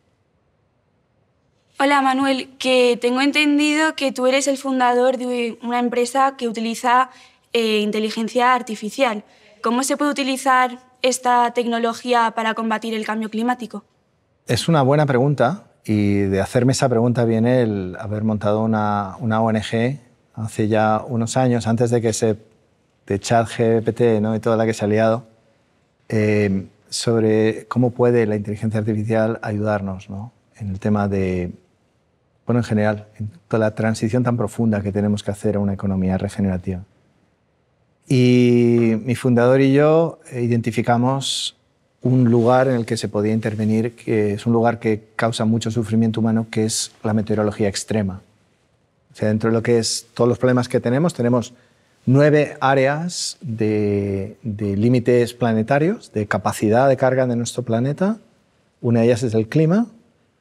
S1: Hola Manuel, que tengo entendido que tú eres el fundador de una empresa que utiliza eh, inteligencia artificial. ¿Cómo se puede utilizar esta tecnología para combatir el cambio climático? Es una buena pregunta y de hacerme esa pregunta viene el haber montado una, una ONG hace ya unos años, antes de que se de ChatGPT ¿no? y toda la que se ha liado, eh, sobre cómo puede la inteligencia artificial ayudarnos ¿no? en el tema de bueno, en general, en toda la transición tan profunda que tenemos que hacer a una economía regenerativa. Y mi fundador y yo eh, identificamos un lugar en el que se podía intervenir, que es un lugar que causa mucho sufrimiento humano, que es la meteorología extrema. O sea, dentro de lo que es todos los problemas que tenemos, tenemos nueve áreas de límites planetarios, de capacidad de carga de nuestro planeta. Una de ellas es el clima,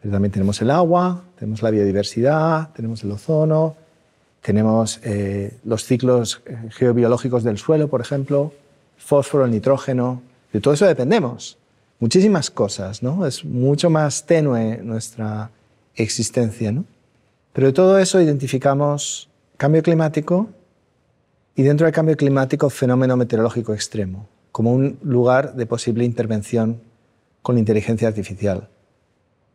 S1: pero también tenemos el agua, tenemos la biodiversidad, tenemos el ozono, tenemos eh, los ciclos eh, geobiológicos del suelo, por ejemplo, fósforo, el nitrógeno, de todo eso dependemos. Muchísimas cosas, ¿no? Es mucho más tenue nuestra existencia, ¿no? Pero de todo eso identificamos cambio climático y dentro del cambio climático fenómeno meteorológico extremo, como un lugar de posible intervención con la inteligencia artificial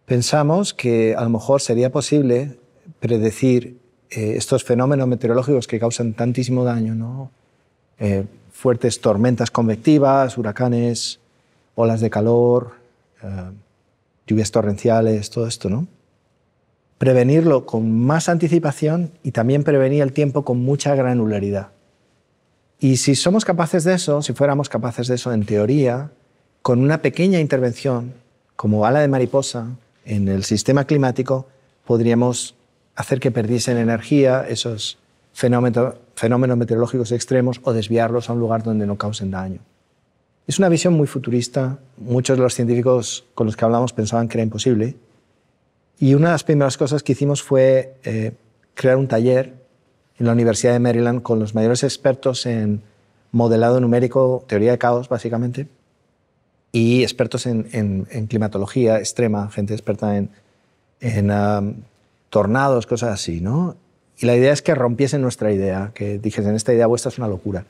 S1: pensamos que a lo mejor sería posible predecir eh, estos fenómenos meteorológicos que causan tantísimo daño, ¿no? Eh, fuertes tormentas convectivas, huracanes, olas de calor, eh, lluvias torrenciales, todo esto, ¿no? Prevenirlo con más anticipación y también prevenir el tiempo con mucha granularidad. Y si somos capaces de eso, si fuéramos capaces de eso en teoría, con una pequeña intervención, como ala de mariposa, en el sistema climático podríamos hacer que perdiesen energía esos fenómenos, meteorológicos extremos o desviarlos a un lugar donde no causen daño. Es una visión muy futurista, muchos de los científicos con los que hablamos pensaban que era imposible, y una de las primeras cosas que hicimos fue eh, crear un taller en la Universidad de Maryland con los mayores expertos en modelado numérico, teoría de caos, básicamente, y expertos en, climatología extrema, gente experta en, um, tornados, cosas así, Y la idea es que rompiesen nuestra idea, que dijesen, esta idea vuestra es una locura.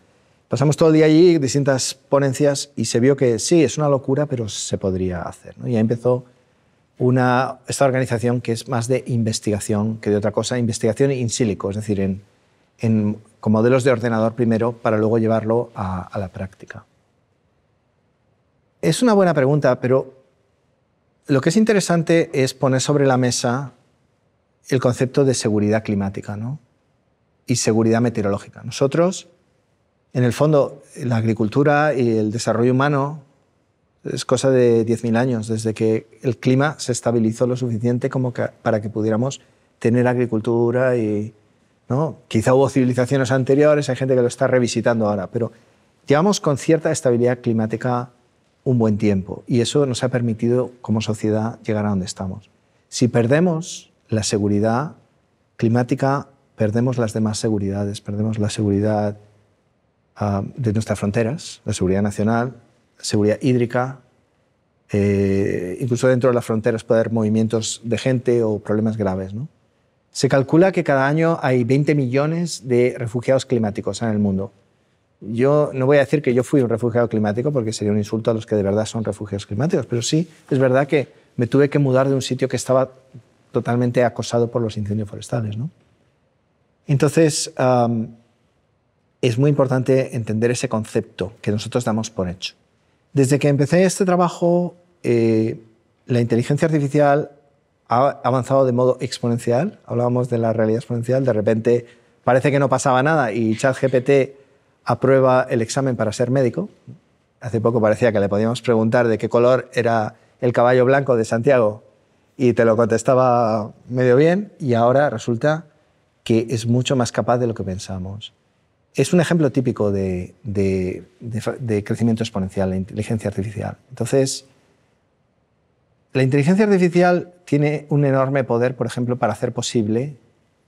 S1: Pasamos todo el día allí, distintas ponencias, y se vio que sí, es una locura, pero se podría hacer. ¿no? Y ahí empezó esta organización que es más de investigación que de otra cosa, investigación in silico, es decir, en, con modelos de ordenador primero para luego llevarlo a la práctica. Es una buena pregunta, pero lo que es interesante es poner sobre la mesa el concepto de seguridad climática y seguridad meteorológica. Nosotros, en el fondo, la agricultura y el desarrollo humano es cosa de 10.000 años, desde que el clima se estabilizó lo suficiente como para que pudiéramos tener agricultura y... ¿no? Quizá hubo civilizaciones anteriores, hay gente que lo está revisitando ahora, pero llevamos con cierta estabilidad climática un buen tiempo y eso nos ha permitido como sociedad llegar a donde estamos. Si perdemos la seguridad climática, perdemos las demás seguridades, perdemos la seguridad ah, de nuestras fronteras, la seguridad nacional, la seguridad hídrica. Eh, incluso dentro de las fronteras puede haber movimientos de gente o problemas graves. Se calcula que cada año hay 20 millones de refugiados climáticos en el mundo. Yo no voy a decir que yo fui un refugiado climático porque sería un insulto a los que de verdad son refugiados climáticos, pero sí es verdad que me tuve que mudar de un sitio que estaba totalmente acosado por los incendios forestales. Entonces, es muy importante entender ese concepto que nosotros damos por hecho. Desde que empecé este trabajo, eh, la inteligencia artificial ha avanzado de modo exponencial. Hablábamos de la realidad exponencial. De repente parece que no pasaba nada y ChatGPT aprueba el examen para ser médico. Hace poco parecía que le podíamos preguntar de qué color era el caballo blanco de Santiago y te lo contestaba medio bien y ahora resulta que es mucho más capaz de lo que pensamos. Es un ejemplo típico de, crecimiento exponencial, la inteligencia artificial. Entonces, la inteligencia artificial tiene un enorme poder, por ejemplo, para hacer posible,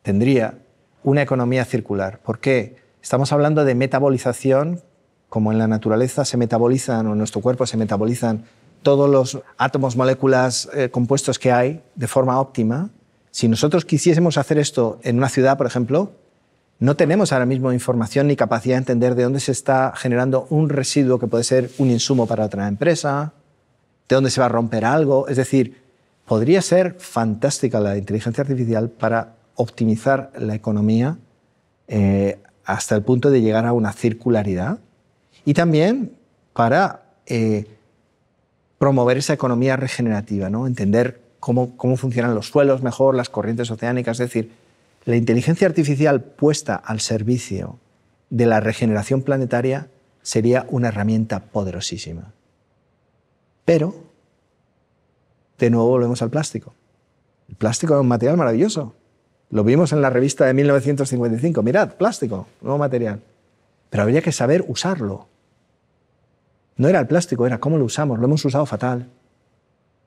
S1: tendría, una economía circular. ¿Por qué? Estamos hablando de metabolización, como en la naturaleza se metabolizan o en nuestro cuerpo se metabolizan todos los átomos, moléculas, eh, compuestos que hay de forma óptima. Si nosotros quisiésemos hacer esto en una ciudad, por ejemplo, no tenemos ahora mismo información ni capacidad de entender de dónde se está generando un residuo que puede ser un insumo para otra empresa, de dónde se va a romper algo. Es decir, podría ser fantástica la inteligencia artificial para optimizar la economía eh, hasta el punto de llegar a una circularidad y también para eh, promover esa economía regenerativa, ¿no? entender cómo, cómo funcionan los suelos mejor, las corrientes oceánicas, es decir, la inteligencia artificial puesta al servicio de la regeneración planetaria sería una herramienta poderosísima. Pero, de nuevo volvemos al plástico. El plástico es un material maravilloso, lo vimos en la revista de 1955. Mirad, plástico, nuevo material. Pero habría que saber usarlo. No era el plástico, era cómo lo usamos. Lo hemos usado fatal.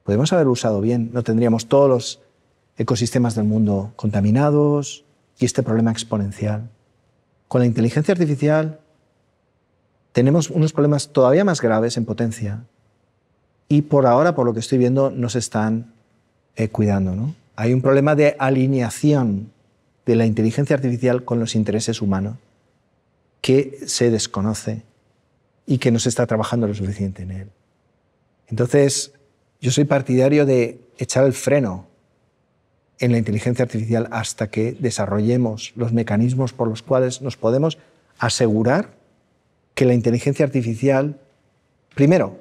S1: Podemos haberlo usado bien. No tendríamos todos los ecosistemas del mundo contaminados y este problema exponencial. Con la inteligencia artificial tenemos unos problemas todavía más graves en potencia. Y por ahora, por lo que estoy viendo, no se están eh, cuidando. ¿no? hay un problema de alineación de la inteligencia artificial con los intereses humanos que se desconoce y que no se está trabajando lo suficiente en él. Entonces, yo soy partidario de echar el freno en la inteligencia artificial hasta que desarrollemos los mecanismos por los cuales nos podemos asegurar que la inteligencia artificial, primero,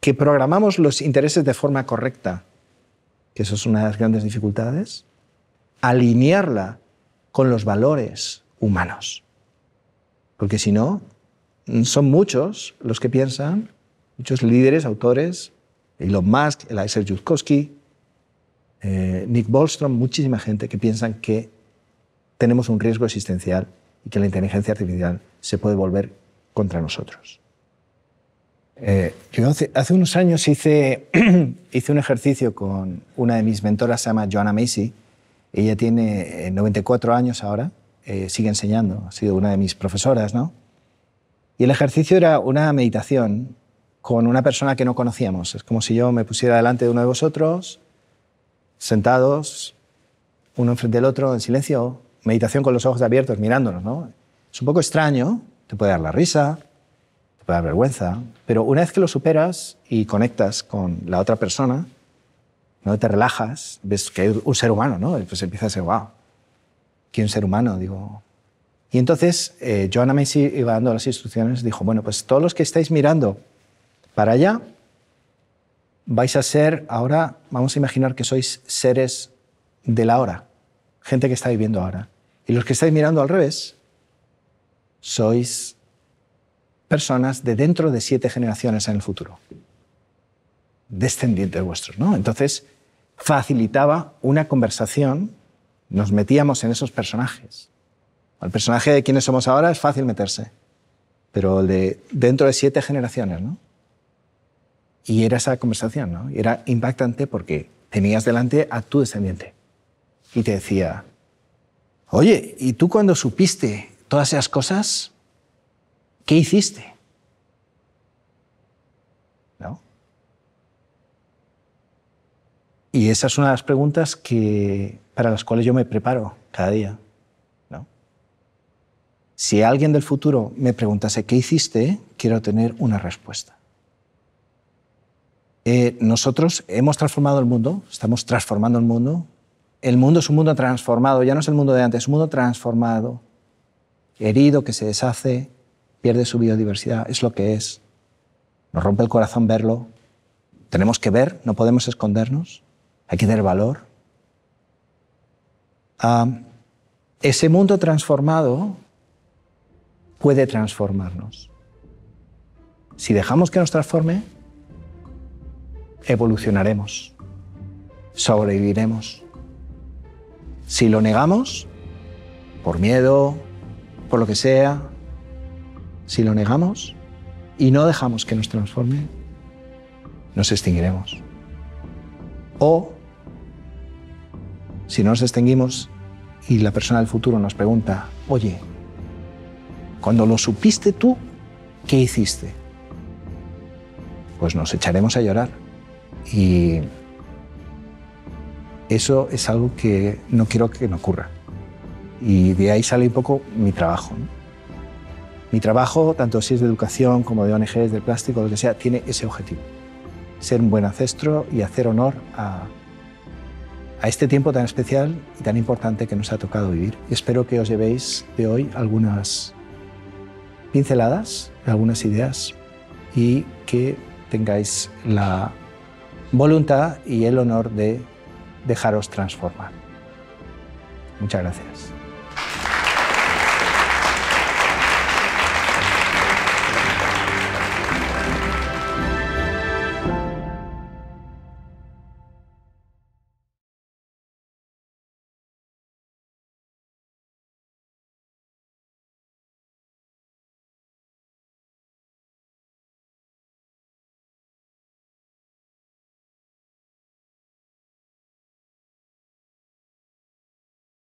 S1: que programamos los intereses de forma correcta que eso es una de las grandes dificultades, alinearla con los valores humanos. Porque si no, son muchos los que piensan, muchos líderes, autores, Elon Musk, Eliezer Yudkowsky, eh, Nick Bolstrom, muchísima gente que piensan que tenemos un riesgo existencial y que la inteligencia artificial se puede volver contra nosotros. Eh, hace, unos años hice, un ejercicio con una de mis mentoras, se llama Joanna Macy. Ella tiene 94 eh, años ahora, eh, sigue enseñando, ha sido una de mis profesoras, ¿no? Y el ejercicio era una meditación con una persona que no conocíamos. Es como si yo me pusiera delante de uno de vosotros, sentados, uno enfrente del otro, en silencio, meditación con los ojos abiertos, mirándonos, Es un poco extraño, te puede dar la risa, vergüenza, pero una vez que lo superas y conectas con la otra persona, no te relajas, ves que hay un ser humano, ¿no? Pues empieza a ser, wow, ¿qué ser humano? Digo. Y entonces eh, Joanna Macy iba dando las instrucciones, dijo, bueno, pues todos los que estáis mirando para allá, vais a ser ahora, vamos a imaginar que sois seres de la hora, gente que está viviendo ahora. Y los que estáis mirando al revés, sois personas de dentro de siete generaciones en el futuro, descendientes vuestros. ¿no? Entonces, facilitaba una conversación, nos metíamos en esos personajes. El personaje de quienes somos ahora es fácil meterse, pero el de dentro de siete generaciones, ¿no? Y era esa conversación, ¿no? Y era impactante porque tenías delante a tu descendiente y te decía, oye, ¿y tú cuando supiste todas esas cosas? ¿Qué hiciste? ¿No? Y esa es una de las preguntas que, para las cuales yo me preparo cada día. ¿no? Si alguien del futuro me preguntase qué hiciste, quiero tener una respuesta. Eh, nosotros hemos transformado el mundo, estamos transformando el mundo. El mundo es un mundo transformado, ya no es el mundo de antes, es un mundo transformado, herido, que se deshace, pierde su biodiversidad, es lo que es. Nos rompe el corazón verlo. Tenemos que ver, no podemos escondernos, hay que dar valor. ese mundo transformado puede transformarnos. Si dejamos que nos transforme, evolucionaremos, sobreviviremos. Si lo negamos, por miedo, por lo que sea, si lo negamos y no dejamos que nos transforme, nos extinguiremos. O, si no nos extinguimos y la persona del futuro nos pregunta, oye, cuando lo supiste tú, ¿qué hiciste? Pues nos echaremos a llorar. Y eso es algo que no quiero que no ocurra. Y de ahí sale un poco mi trabajo. Mi trabajo, tanto si es de educación como de ONGs, del plástico, lo que sea, tiene ese objetivo. Ser un buen ancestro y hacer honor a, a este tiempo tan especial y tan importante que nos ha tocado vivir. Espero que os llevéis de hoy algunas pinceladas, algunas ideas y que tengáis la voluntad y el honor de dejaros transformar. Muchas gracias.